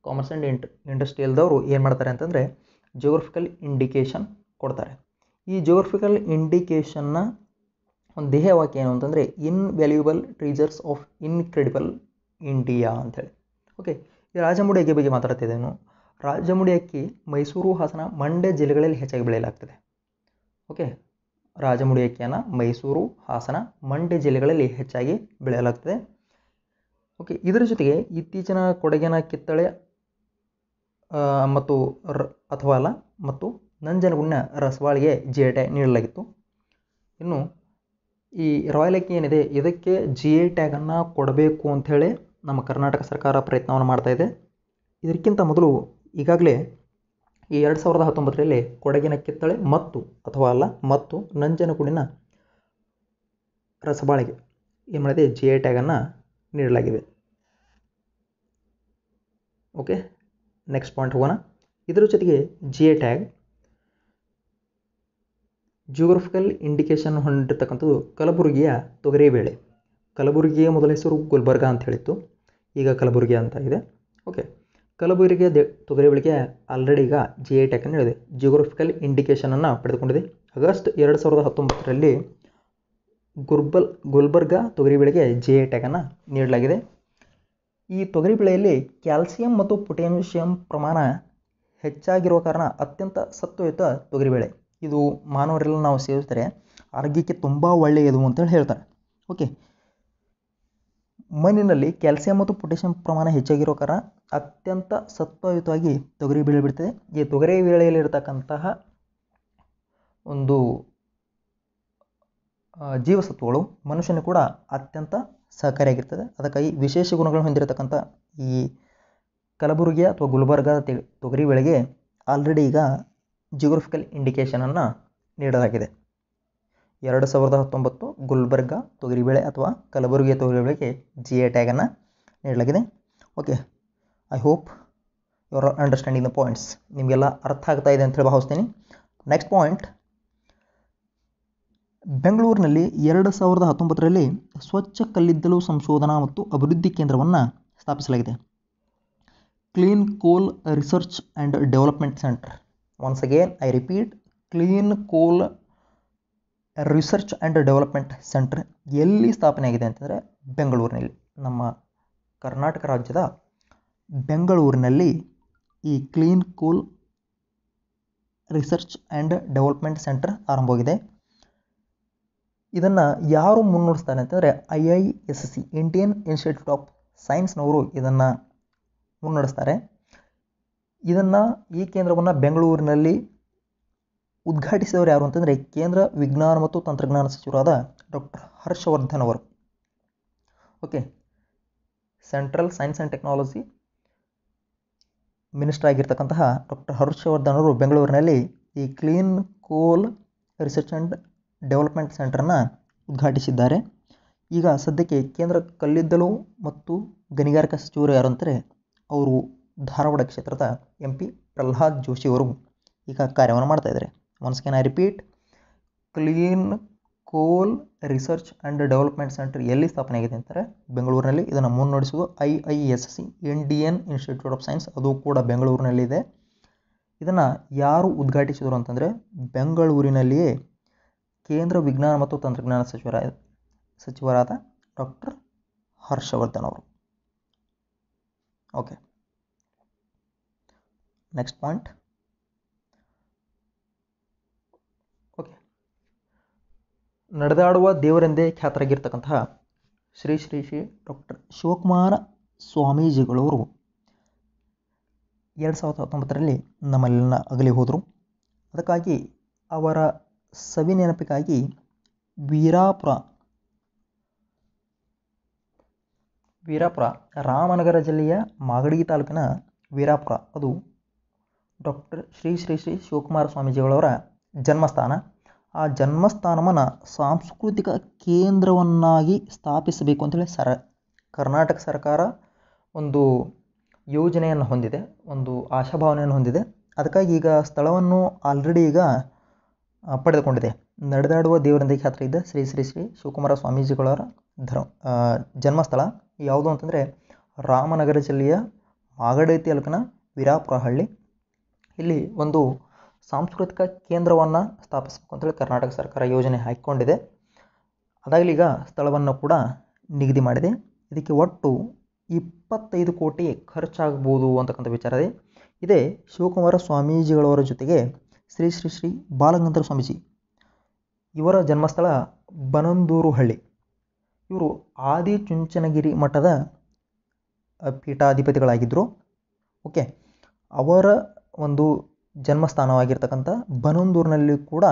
commerce and ಇಂಟ್ ಇಂಡಸ್ಟ್ರಿಯಲ್ದವರು ಏನು ಮಾಡ್ತಾರೆ ಅಂತಂದರೆ ಜೋಗ್ರಫಿಕಲ್ ಇಂಡಿಕೇಶನ್ ಕೊಡ್ತಾರೆ ಈ ಜೋಗ್ರಫಿಕಲ್ ಇಂಡಿಕೇಶನ್ನ ಒಂದು ದೇಹವಾಕ್ಯ ಏನು ಅಂತಂದರೆ valuable treasures of incredible India ಅಂಥೇಳಿ ಓಕೆ ಈ ರಾಜಮುಡಿ ಅಕ್ಕಿ ಬಗ್ಗೆ ಮಾತಾಡ್ತಿದ್ದೇನು ರಾಜಮುಡಿ ಅಕ್ಕಿ ಮೈಸೂರು ಹಾಸನ ಮಂಡ್ಯ ಜಿಲ್ಲೆಗಳಲ್ಲಿ ಹೆಚ್ಚಾಗಿ ಬೆಳೆಯಲಾಗ್ತದೆ ಓಕೆ ರಾಜಮುಡಿ ಅಕ್ಕಿಯನ್ನು ಮೈಸೂರು ಹಾಸನ ಮಂಡ್ಯ ಜಿಲ್ಲೆಗಳಲ್ಲಿ ಹೆಚ್ಚಾಗಿ ಬೆಳೆಯಲಾಗ್ತದೆ ಓಕೆ ಇದರ ಜೊತೆಗೆ ಇತ್ತೀಚಿನ ಕೊಡಗಿನ ಕಿತ್ತಳೆ ಮತ್ತು ರ ಅಲ್ಲ ಮತ್ತು ನಂಜನಗೂಡಿನ ರಸವಾಳಿಗೆ ಜಿ ಐ ಟ್ಯಾಗ್ ನೀಡಲಾಗಿತ್ತು ಇನ್ನು ಈ ರಾಯಲ್ ಏಕ್ ಏನಿದೆ ಇದಕ್ಕೆ ಜಿ ಐ ಟ್ಯಾಗನ್ನು ಕೊಡಬೇಕು ಅಂಥೇಳಿ ನಮ್ಮ ಕರ್ನಾಟಕ ಸರ್ಕಾರ ಪ್ರಯತ್ನವನ್ನು ಮಾಡ್ತಾ ಇದೆ ಇದಕ್ಕಿಂತ ಮೊದಲು ಈಗಾಗಲೇ ಈ ಎರಡು ಸಾವಿರದ ಹತ್ತೊಂಬತ್ತರಲ್ಲಿ ಕೊಡಗಿನ ಕಿತ್ತಳೆ ಮತ್ತು ಅಥವಾ ಅಲ್ಲ ಮತ್ತು ನಂಜನಗೂಡಿನ ರಸಬಾಳಿಗೆ ಏನು ಮಾಡಿದೆ ಜಿ ಐ ಟ್ಯಾಗನ್ನು ನೀಡಲಾಗಿದೆ ಓಕೆ ನೆಕ್ಸ್ಟ್ ಪಾಯಿಂಟ್ ಹೋಗೋಣ ಇದರ ಜೊತೆಗೆ G I tag geographical indication ಹೊಂದಿರ್ತಕ್ಕಂಥದ್ದು ಕಲಬುರಗಿಯ ತೊಗರಿಬೇಳೆ ಕಲಬುರಗಿಯ ಮೊದಲ ಹೆಸರು ಗುಲ್ಬರ್ಗ ಅಂತ ಹೇಳಿತ್ತು ಈಗ ಕಲಬುರಗಿ ಅಂತ ಇದೆ ಓಕೆ ಕಲಬುರಗಿಯ ತೊಗರಿ ಬೆಳಿಗ್ಗೆ ಆಲ್ರೆಡಿ ಈಗ ಜಿ ಎ ಅನ್ನು ಹೇಳಿದೆ ಜಿಯೋಗ್ರಫಿಕಲ್ ಇಂಡಿಕೇಶನನ್ನು ಪಡೆದುಕೊಂಡಿದೆ ಆಗಸ್ಟ್ ಎರಡು ಸಾವಿರದ ಹತ್ತೊಂಬತ್ತರಲ್ಲಿ ಗುರ್ಬಲ್ ಗುಲ್ಬರ್ಗ ತೊಗರಿಬೇಳೆಗೆ ಜಿ ಎ ಟ್ಯಾಗನ್ನು ನೀಡಲಾಗಿದೆ ಈ ತೊಗರಿ ಬೆಳೆಯಲ್ಲಿ ಕ್ಯಾಲ್ಸಿಯಂ ಮತ್ತು ಪೊಟ್ಯಾಷಿಯಂ ಪ್ರಮಾಣ ಹೆಚ್ಚಾಗಿರುವ ಕಾರಣ ಅತ್ಯಂತ ಸತ್ವಯುತ ತೊಗರಿಬೇಳೆ ಇದು ಮಾನವರೆಲ್ಲ ನಾವು ಸೇವಿಸಿದರೆ ಆರೋಗ್ಯಕ್ಕೆ ತುಂಬ ಒಳ್ಳೆಯದು ಅಂತೇಳಿ ಹೇಳ್ತಾರೆ ಓಕೆ ಮಣ್ಣಿನಲ್ಲಿ ಕ್ಯಾಲ್ಸಿಯಂ ಮತ್ತು ಪೊಟ್ಯಾಷಿಯಂ ಪ್ರಮಾಣ ಹೆಚ್ಚಾಗಿರೋ ಕಾರಣ ಅತ್ಯಂತ ಸತ್ವಯುತವಾಗಿ ತೊಗರಿ ಬೆಳೆ ಬಿಡ್ತದೆ ಈ ತೊಗರಿ ಇರತಕ್ಕಂತಹ ಒಂದು ಜೀವಸತ್ವಗಳು ಮನುಷ್ಯನ ಕೂಡ ಅತ್ಯಂತ ಸಹಕಾರಿಯಾಗಿರ್ತದೆ ಅದಕ್ಕಾಗಿ ವಿಶೇಷ ಗುಣಗಳನ್ನು ಹೊಂದಿರತಕ್ಕಂಥ ಈ ಕಲಬುರಗಿಯ ಅಥವಾ ಗುಲ್ಬರ್ಗದ ತೆ ತೊಗರಿ ಬೆಳೆಗೆ ಆಲ್ರೆಡಿ ಈಗ ಜಿಯೋಗ್ರಫಿಕಲ್ ಇಂಡಿಕೇಷನನ್ನು ನೀಡಲಾಗಿದೆ ಎರಡು ಸಾವಿರದ ಹತ್ತೊಂಬತ್ತು ಗುಲ್ಬರ್ಗ ತೊಗರಿಬೇಳೆ ಅಥವಾ ಕಲಬುರಗಿಯ ತೊಗರಿಬೇಳೆಗೆ ಜಿ ಎ ಟ್ಯಾಗನ್ನು ನೀಡಲಾಗಿದೆ okay I hope your understanding the points ನಿಮಗೆಲ್ಲ ಅರ್ಥ ಆಗ್ತಾ ಇದೆ ಅಂತ ಹೇಳಿ ಭಾವಿಸ್ತೀನಿ ನೆಕ್ಸ್ಟ್ ಪಾಯಿಂಟ್ ಬೆಂಗಳೂರಿನಲ್ಲಿ ಎರಡು ಸಾವಿರದ ಹತ್ತೊಂಬತ್ತರಲ್ಲಿ ಸ್ವಚ್ಛ ಕಲ್ಲಿದ್ದಲು ಸಂಶೋಧನಾ ಮತ್ತು ಅಭಿವೃದ್ಧಿ ಕೇಂದ್ರವನ್ನು ಸ್ಥಾಪಿಸಲಾಗಿದೆ clean coal research and development centre once again I repeat clean coal research and development centre ಎಲ್ಲಿ ಸ್ಥಾಪನೆಯಾಗಿದೆ ಅಂತಂದರೆ ಬೆಂಗಳೂರಿನಲ್ಲಿ ನಮ್ಮ ಕರ್ನಾಟಕ ರಾಜ್ಯದ ಬೆಂಗಳೂರಿನಲ್ಲಿ ಈ clean coal research and development centre ಆರಂಭವಾಗಿದೆ ಇದನ್ನು ಯಾರು ಮುನ್ನಡೆಸ್ತಾರೆ ಅಂತಂದರೆ I I S C Indian institute of ಸೈನ್ಸ್ನವರು ಇದನ್ನು ಮುನ್ನಡೆಸ್ತಾರೆ ಇದನ್ನು ಈ ಕೇಂದ್ರವನ್ನು ಬೆಂಗಳೂರಿನಲ್ಲಿ ಉದ್ಘಾಟಿಸಿದವರು ಯಾರು ಅಂತಂದರೆ ಕೇಂದ್ರ ವಿಜ್ಞಾನ ಮತ್ತು ತಂತ್ರಜ್ಞಾನ ಸಚಿವರಾದ ಡಾಕ್ಟರ್ ಹರ್ಷವರ್ಧನ್ ಅವರು okay central science and technology minister ಆಗಿರ್ತಕ್ಕಂತಹ ಡಾಕ್ಟರ್ ಹರ್ಷವರ್ಧನ್ ಅವರು ಬೆಂಗಳೂರಿನಲ್ಲಿ ಈ clean coal research and development ಸೆಂಟರನ್ನ ಉದ್ಘಾಟಿಸಿದ್ದಾರೆ ಈಗ ಸದ್ಯಕ್ಕೆ ಕೇಂದ್ರ ಕಲ್ಲಿದ್ದಲು ಮತ್ತು ಗಣಿಗಾರಿಕಾ ಸಚಿವರು ಯಾರು ಅಂದರೆ ಅವರು ಧಾರವಾಡ ಕ್ಷೇತ್ರದ ಎಂ ಪಿ ಪ್ರಹ್ಲಾದ್ ಜೋಶಿಯವರು ಈಗ ಕಾರ್ಯವನ್ನು ಮಾಡ್ತಾ ಇದ್ದಾರೆ once again I repeat clean coal research and development centre ಎಲ್ಲಿ ಸ್ಥಾಪನೆ ಆಗಿದೆ ಅಂತಾರೆ ಬೆಂಗಳೂರಿನಲ್ಲಿ ಇದನ್ನು ಮುನ್ನಡೆಸುವುದು I I S C Indian institute of science ಅದು ಕೂಡ ಬೆಂಗಳೂರಿನಲ್ಲಿದೆ ಇದನ್ನು ಯಾರು ಉದ್ಘಾಟಿಸಿದರು ಅಂತಂದರೆ ಬೆಂಗಳೂರಿನಲ್ಲಿಯೇ ಕೇಂದ್ರ ವಿಜ್ಞಾನ ಮತ್ತು ತಂತ್ರಜ್ಞಾನ ಸಚಿವರ ಸಚಿವರಾದ ಡಾಕ್ಟರ್ ಹರ್ಷವರ್ಧನ್ ಅವರು ಓಕೆ ನೆಕ್ಸ್ಟ್ ಪಾಯಿಂಟ್ ಓಕೆ ನಡೆದಾಡುವ ದೇವರೆಂದೇ ಖ್ಯಾತರಾಗಿರ್ತಕ್ಕಂತಹ ಶ್ರೀ ಶ್ರೀ ಶ್ರೀ ಡಾಕ್ಟರ್ ಶಿವಕುಮಾರ ಸ್ವಾಮೀಜಿಗಳವರು ಎರಡು ಸಾವಿರದ ಹತ್ತೊಂಬತ್ತರಲ್ಲಿ ನಮ್ಮಲ್ಲಿನ ಅಗಲಿ ಹೋದರು ಅದಕ್ಕಾಗಿ ಅವರ ಸವಿನೆನಪಿಗಾಗಿ ವೀರಾಪುರ ವೀರಾಪುರ ರಾಮನಗರ ಜಿಲ್ಲೆಯ ಮಾಗಡಿ ತಾಲೂಕಿನ ವೀರಾಪುರ ಅದು ಡಾಕ್ಟರ್ ಶ್ರೀ ಶ್ರೀ ಶ್ರೀ ಶಿವಕುಮಾರ ಸ್ವಾಮೀಜಿಗಳವರ ಜನ್ಮಸ್ಥಾನ ಆ ಜನ್ಮಸ್ಥಾನವನ್ನು ಸಾಂಸ್ಕೃತಿಕ ಕೇಂದ್ರವನ್ನಾಗಿ ಸ್ಥಾಪಿಸಬೇಕು ಅಂತೇಳಿ ಸರ ಕರ್ನಾಟಕ ಸರ್ಕಾರ ಒಂದು ಯೋಜನೆಯನ್ನು ಹೊಂದಿದೆ ಒಂದು ಆಶಾಭಾವನೆಯನ್ನು ಹೊಂದಿದೆ ಅದಕ್ಕಾಗಿ ಈಗ ಸ್ಥಳವನ್ನು ಆಲ್ರೆಡಿ ಈಗ ಪಡೆದುಕೊಂಡಿದೆ ನಡೆದಾಡುವ ದೇವರಿಂದ ಹತ್ರ ಇದ್ದ ಶ್ರೀ ಶ್ರೀ ಶ್ರೀ ಶಿವಕುಮಾರ ಸ್ವಾಮೀಜಿಗಳವರ ಧರ್ಮ ಜನ್ಮಸ್ಥಳ ಯಾವುದು ಅಂತಂದರೆ ರಾಮನಗರ ಜಿಲ್ಲೆಯ ಮಾಗಡಿ ತಾಲೂಕಿನ ವಿರಾಪುರಹಳ್ಳಿ ಹಳ್ಳಿ ಇಲ್ಲಿ ಒಂದು ಸಾಂಸ್ಕೃತಿಕ ಕೇಂದ್ರವನ್ನು ಸ್ಥಾಪಿಸಬೇಕು ಅಂತೇಳಿ ಕರ್ನಾಟಕ ಸರ್ಕಾರ ಯೋಜನೆ ಹಾಕಿಕೊಂಡಿದೆ ಈಗ ಸ್ಥಳವನ್ನು ಕೂಡ ನಿಗದಿ ಮಾಡಿದೆ ಇದಕ್ಕೆ ಒಟ್ಟು ಇಪ್ಪತ್ತೈದು ಕೋಟಿ ಖರ್ಚಾಗಬಹುದು ಅಂತಕ್ಕಂಥ ವಿಚಾರ ಇದೆ ಇದೇ ಶಿವಕುಮಾರ ಸ್ವಾಮೀಜಿಗಳವರ ಜೊತೆಗೆ ಶ್ರೀ ಶ್ರೀ ಶ್ರೀ ಬಾಲಗಂಧರ್ವ ಸ್ವಾಮೀಜಿ ಇವರ ಜನ್ಮಸ್ಥಳ ಬನಂದೂರು ಹಳ್ಳಿ ಇವರು ಆದಿಚುಂಚನಗಿರಿ ಮಠದ ಪೀಠಾಧಿಪತಿಗಳಾಗಿದ್ದರು ಓಕೆ ಅವರ ಒಂದು ಜನ್ಮಸ್ಥಾನವಾಗಿರ್ತಕ್ಕಂಥ ಬನಂದೂರಿನಲ್ಲಿ ಕೂಡ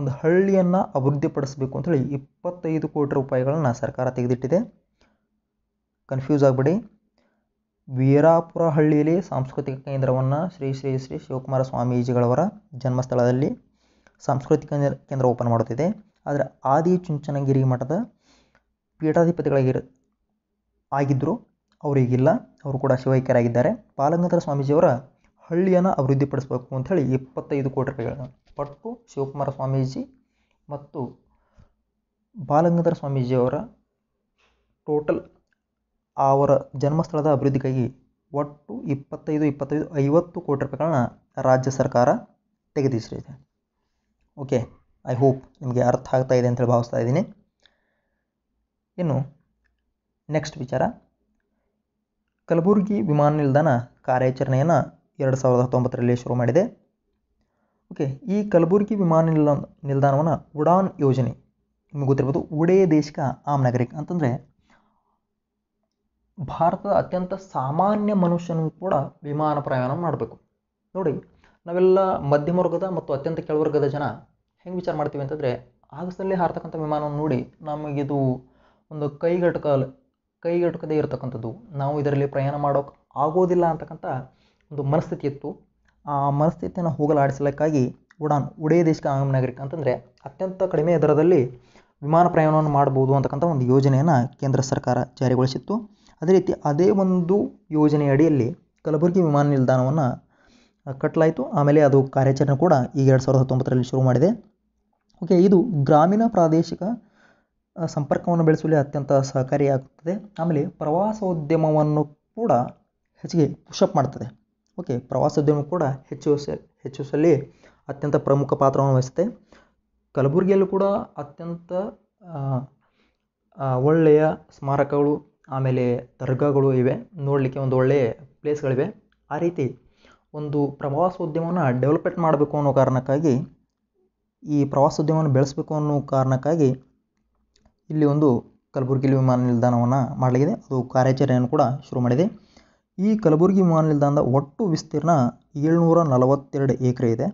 ಒಂದು ಹಳ್ಳಿಯನ್ನು ಅಭಿವೃದ್ಧಿಪಡಿಸಬೇಕು ಅಂತೇಳಿ ಇಪ್ಪತ್ತೈದು ಕೋಟಿ ರೂಪಾಯಿಗಳನ್ನು ಸರ್ಕಾರ ತೆಗೆದಿಟ್ಟಿದೆ ಕನ್ಫ್ಯೂಸ್ ಆಗಬೇಡಿ ವೀರಾಪುರ ಹಳ್ಳಿಯಲ್ಲಿ ಸಾಂಸ್ಕೃತಿಕ ಕೇಂದ್ರವನ್ನು ಶ್ರೀ ಶ್ರೀ ಶ್ರೀ ಶಿವಕುಮಾರ ಸ್ವಾಮೀಜಿಗಳವರ ಜನ್ಮಸ್ಥಳದಲ್ಲಿ ಸಾಂಸ್ಕೃತಿಕ ಕೇಂದ್ರ ಓಪನ್ ಮಾಡುತ್ತಿದೆ ಆದರೆ ಆದಿ ಚುಂಚನಗಿರಿ ಮಠದ ಪೀಠಾಧಿಪತಿಗಳಾಗಿರ ಆಗಿದ್ದರು ಅವರಿಗಿಲ್ಲ ಅವರು ಕೂಡ ಶಿವೈಕ್ಯರಾಗಿದ್ದಾರೆ ಬಾಲಗಂಗಾಧರ ಸ್ವಾಮೀಜಿಯವರ ಹಳ್ಳಿಯನ್ನು ಅಭಿವೃದ್ಧಿಪಡಿಸಬೇಕು ಅಂಥೇಳಿ ಇಪ್ಪತ್ತೈದು ಕೋಟಿ ರೂಪಾಯಿಗಳನ್ನು ಪಟ್ಟು ಶಿವಕುಮಾರ ಸ್ವಾಮೀಜಿ ಮತ್ತು ಬಾಲಗಂಗಾಧರ ಸ್ವಾಮೀಜಿಯವರ ಟೋಟಲ್ ಅವರ ಜನ್ಮಸ್ಥಳದ ಅಭಿವೃದ್ಧಿಗಾಗಿ ಒಟ್ಟು ಇಪ್ಪತ್ತೈದು ಇಪ್ಪತ್ತೈದು ಐವತ್ತು ಕೋಟಿ ರೂಪಾಯಿಗಳನ್ನ ರಾಜ್ಯ ಸರ್ಕಾರ ತೆಗೆದಿಸಲಿದೆ ಓಕೆ ಐ ಹೋಪ್ ನಿಮಗೆ ಅರ್ಥ ಆಗ್ತಾ ಇದೆ ಅಂತೇಳಿ ಭಾವಿಸ್ತಾ ಇದ್ದೀನಿ ಇನ್ನು ನೆಕ್ಸ್ಟ್ ವಿಚಾರ ಕಲಬುರಗಿ ವಿಮಾನ ನಿಲ್ದಾಣ ಕಾರ್ಯಾಚರಣೆಯನ್ನು ಎರಡು ಸಾವಿರದ ಹತ್ತೊಂಬತ್ತರಲ್ಲಿ ಶುರು ಮಾಡಿದೆ ಓಕೆ ಈ ಕಲಬುರಗಿ ವಿಮಾನ ನಿಲ್ದಾಣ ನಿಲ್ದಾಣವನ್ನು ಉಡಾನ್ ಯೋಜನೆ ನಿಮಗೆ ಗೊತ್ತಿರ್ಬೋದು ಉಡೇ ದೇಶಕ ಆಮ್ ನಾಗರಿಕ ಅಂತಂದರೆ ಭಾರತದ ಅತ್ಯಂತ ಸಾಮಾನ್ಯ ಮನುಷ್ಯನೂ ಕೂಡ ವಿಮಾನ ಪ್ರಯಾಣ ಮಾಡಬೇಕು ನೋಡಿ ನಾವೆಲ್ಲ ಮಧ್ಯಮ ವರ್ಗದ ಮತ್ತು ಅತ್ಯಂತ ಕೆಳವರ್ಗದ ಜನ ಹೆಂಗೆ ವಿಚಾರ ಮಾಡ್ತೀವಿ ಅಂತಂದರೆ ಆಗಸದಲ್ಲಿ ಹಾರತಕ್ಕಂಥ ವಿಮಾನವನ್ನು ನೋಡಿ ನಮಗಿದು ಒಂದು ಕೈಗೆಟಕ ಕೈಗೆಟಕದೇ ಇರತಕ್ಕಂಥದ್ದು ನಾವು ಇದರಲ್ಲಿ ಪ್ರಯಾಣ ಮಾಡೋಕೆ ಆಗೋದಿಲ್ಲ ಅಂತಕ್ಕಂಥ ಒಂದು ಮನಸ್ಥಿತಿ ಇತ್ತು ಆ ಮನಸ್ಥಿತಿಯನ್ನು ಹೋಗಲಾಡಿಸಲಿಕ್ಕಾಗಿ ಉಡಾನ್ ಉಡೇ ದೇಶಕ್ಕೆ ಆಮ್ ನಾಗರಿಕ ಅಂತಂದರೆ ಅತ್ಯಂತ ಕಡಿಮೆ ದರದಲ್ಲಿ ವಿಮಾನ ಪ್ರಯಾಣವನ್ನು ಮಾಡ್ಬೋದು ಅಂತಕ್ಕಂಥ ಒಂದು ಯೋಜನೆಯನ್ನು ಕೇಂದ್ರ ಸರ್ಕಾರ ಜಾರಿಗೊಳಿಸಿತ್ತು ಅದೇ ರೀತಿ ಅದೇ ಒಂದು ಯೋಜನೆ ಅಡಿಯಲ್ಲಿ ಕಲಬುರಗಿ ವಿಮಾನ ನಿಲ್ದಾಣವನ್ನು ಕಟ್ಟಲಾಯಿತು ಆಮೇಲೆ ಅದು ಕಾರ್ಯಾಚರಣೆ ಕೂಡ ಈಗ ಎರಡು ಸಾವಿರದ ಹತ್ತೊಂಬತ್ತರಲ್ಲಿ ಶುರು ಮಾಡಿದೆ ಓಕೆ ಇದು ಗ್ರಾಮೀಣ ಪ್ರಾದೇಶಿಕ ಸಂಪರ್ಕವನ್ನು ಬೆಳೆಸಲು ಅತ್ಯಂತ ಸಹಕಾರಿಯಾಗುತ್ತದೆ ಆಮೇಲೆ ಪ್ರವಾಸೋದ್ಯಮವನ್ನು ಕೂಡ ಹೆಚ್ಚಿಗೆ ಪುಷಪ್ ಮಾಡ್ತದೆ ಓಕೆ ಪ್ರವಾಸೋದ್ಯಮ ಕೂಡ ಹೆಚ್ಚು ಹೆಚ್ಚಿಸಲಿ ಅತ್ಯಂತ ಪ್ರಮುಖ ಪಾತ್ರವನ್ನು ವಹಿಸುತ್ತೆ ಕಲಬುರಗಿಯಲ್ಲೂ ಕೂಡ ಅತ್ಯಂತ ಒಳ್ಳೆಯ ಸ್ಮಾರಕಗಳು ಆಮೇಲೆ ದರ್ಗಾಗಳು ಇವೆ ನೋಡಲಿಕ್ಕೆ ಒಂದು ಒಳ್ಳೆಯ ಪ್ಲೇಸ್ಗಳಿವೆ ಆ ರೀತಿ ಒಂದು ಪ್ರವಾಸೋದ್ಯಮವನ್ನು ಡೆವಲಪ್ಮೆಂಟ್ ಮಾಡಬೇಕು ಅನ್ನೋ ಕಾರಣಕ್ಕಾಗಿ ಈ ಪ್ರವಾಸೋದ್ಯಮವನ್ನು ಬೆಳೆಸಬೇಕು ಅನ್ನೋ ಕಾರಣಕ್ಕಾಗಿ ಇಲ್ಲಿ ಒಂದು ಕಲಬುರ್ಗಿ ವಿಮಾನ ನಿಲ್ದಾಣವನ್ನು ಮಾಡಲಾಗಿದೆ ಅದು ಕಾರ್ಯಾಚರಣೆಯನ್ನು ಕೂಡ ಶುರು ಮಾಡಿದೆ ಈ ಕಲಬುರಗಿ ವಿಮಾನ ನಿಲ್ದಾಣದ ಒಟ್ಟು ವಿಸ್ತೀರ್ಣ ಏಳ್ನೂರ ನಲವತ್ತೆರಡು ಎಕರೆ ಇದೆ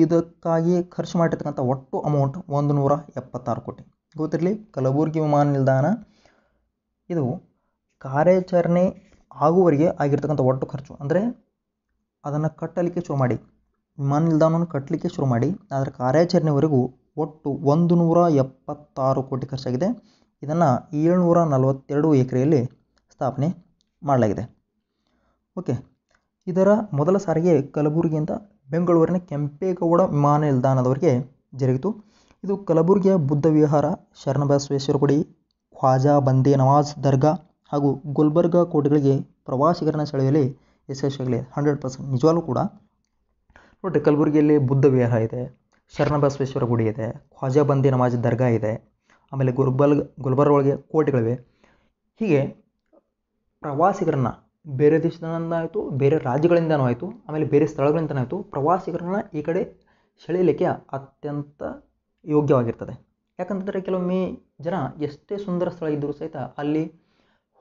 ಇದಕ್ಕಾಗಿ ಖರ್ಚು ಮಾಡಿರ್ತಕ್ಕಂಥ ಒಟ್ಟು ಅಮೌಂಟ್ ಒಂದು ನೂರ ಎಪ್ಪತ್ತಾರು ಕೋಟಿ ಗೊತ್ತಿರಲಿ ಕಲಬುರಗಿ ವಿಮಾನ ನಿಲ್ದಾಣ ಇದು ಕಾರ್ಯಾಚರಣೆ ಆಗುವವರೆಗೆ ಆಗಿರ್ತಕ್ಕಂಥ ಒಟ್ಟು ಖರ್ಚು ಅಂದರೆ ಅದನ್ನು ಕಟ್ಟಲಿಕ್ಕೆ ಶುರು ಮಾಡಿ ವಿಮಾನ ನಿಲ್ದಾಣವನ್ನು ಕಟ್ಟಲಿಕ್ಕೆ ಶುರು ಮಾಡಿ ಅದರ ಕಾರ್ಯಾಚರಣೆವರೆಗೂ ಒಟ್ಟು ಒಂದು ನೂರ ಎಪ್ಪತ್ತಾರು ಕೋಟಿ ಖರ್ಚಾಗಿದೆ ಇದನ್ನು ಏಳ್ನೂರ ನಲವತ್ತೆರಡು ಎಕರೆಯಲ್ಲಿ ಸ್ಥಾಪನೆ ಮಾಡಲಾಗಿದೆ ಓಕೆ ಇದರ ಮೊದಲ ಸಾರಿಗೆ ಕಲಬುರಗಿಯಿಂದ ಬೆಂಗಳೂರಿನ ಕೆಂಪೇಗೌಡ ವಿಮಾನ ನಿಲ್ದಾಣದವರೆಗೆ ಜರುಗಿತು ಇದು ಕಲಬುರಗಿಯ ಬುದ್ಧ ವಿಹಾರ ಶರಣಬಸವೇಶ್ವರ ಗುಡಿ ಖ್ವಾಜಾ ಬಂದೆ ನವಾಜ್ ದರ್ಗಾ ಹಾಗೂ ಗುಲ್ಬರ್ಗಾ ಕೋಟೆಗಳಿಗೆ ಪ್ರವಾಸಿಗರನ್ನು ಸೆಳೆಯಲಿ ಯಶಸ್ವಿಯಾಗಲಿ ಹಂಡ್ರೆಡ್ ಪರ್ಸೆಂಟ್ ನಿಜವಾಗ್ಲೂ ಕೂಡ ನೋಡಿರಿ ಕಲಬುರಗಿಯಲ್ಲಿ ಬುದ್ಧ ವಿಹಾರ ಇದೆ ಶರಣಬಸವೇಶ್ವರ ಗುಡಿ ಇದೆ ಖ್ವಾಜಾ ಬಂದೆ ನವಾಜ್ ದರ್ಗಾ ಇದೆ ಆಮೇಲೆ ಗುಲ್ಬಲ್ ಗುಲ್ಬರ್ಗ ಒಳಗೆ ಕೋಟೆಗಳಿವೆ ಹೀಗೆ ಪ್ರವಾಸಿಗರನ್ನು ಬೇರೆ ದೇಶದಿಂದ ಆಯಿತು ಬೇರೆ ರಾಜ್ಯಗಳಿಂದನೂ ಆಯಿತು ಆಮೇಲೆ ಬೇರೆ ಸ್ಥಳಗಳಿಂದನೂ ಆಯಿತು ಪ್ರವಾಸಿಗರನ್ನು ಈ ಕಡೆ ಸೆಳೆಯಲಿಕ್ಕೆ ಅತ್ಯಂತ ಯೋಗ್ಯವಾಗಿರ್ತದೆ ಯಾಕಂತಂದರೆ ಕೆಲವೊಮ್ಮೆ ಜನ ಎಷ್ಟೇ ಸುಂದರ ಸ್ಥಳ ಇದ್ದರೂ ಸಹಿತ ಅಲ್ಲಿ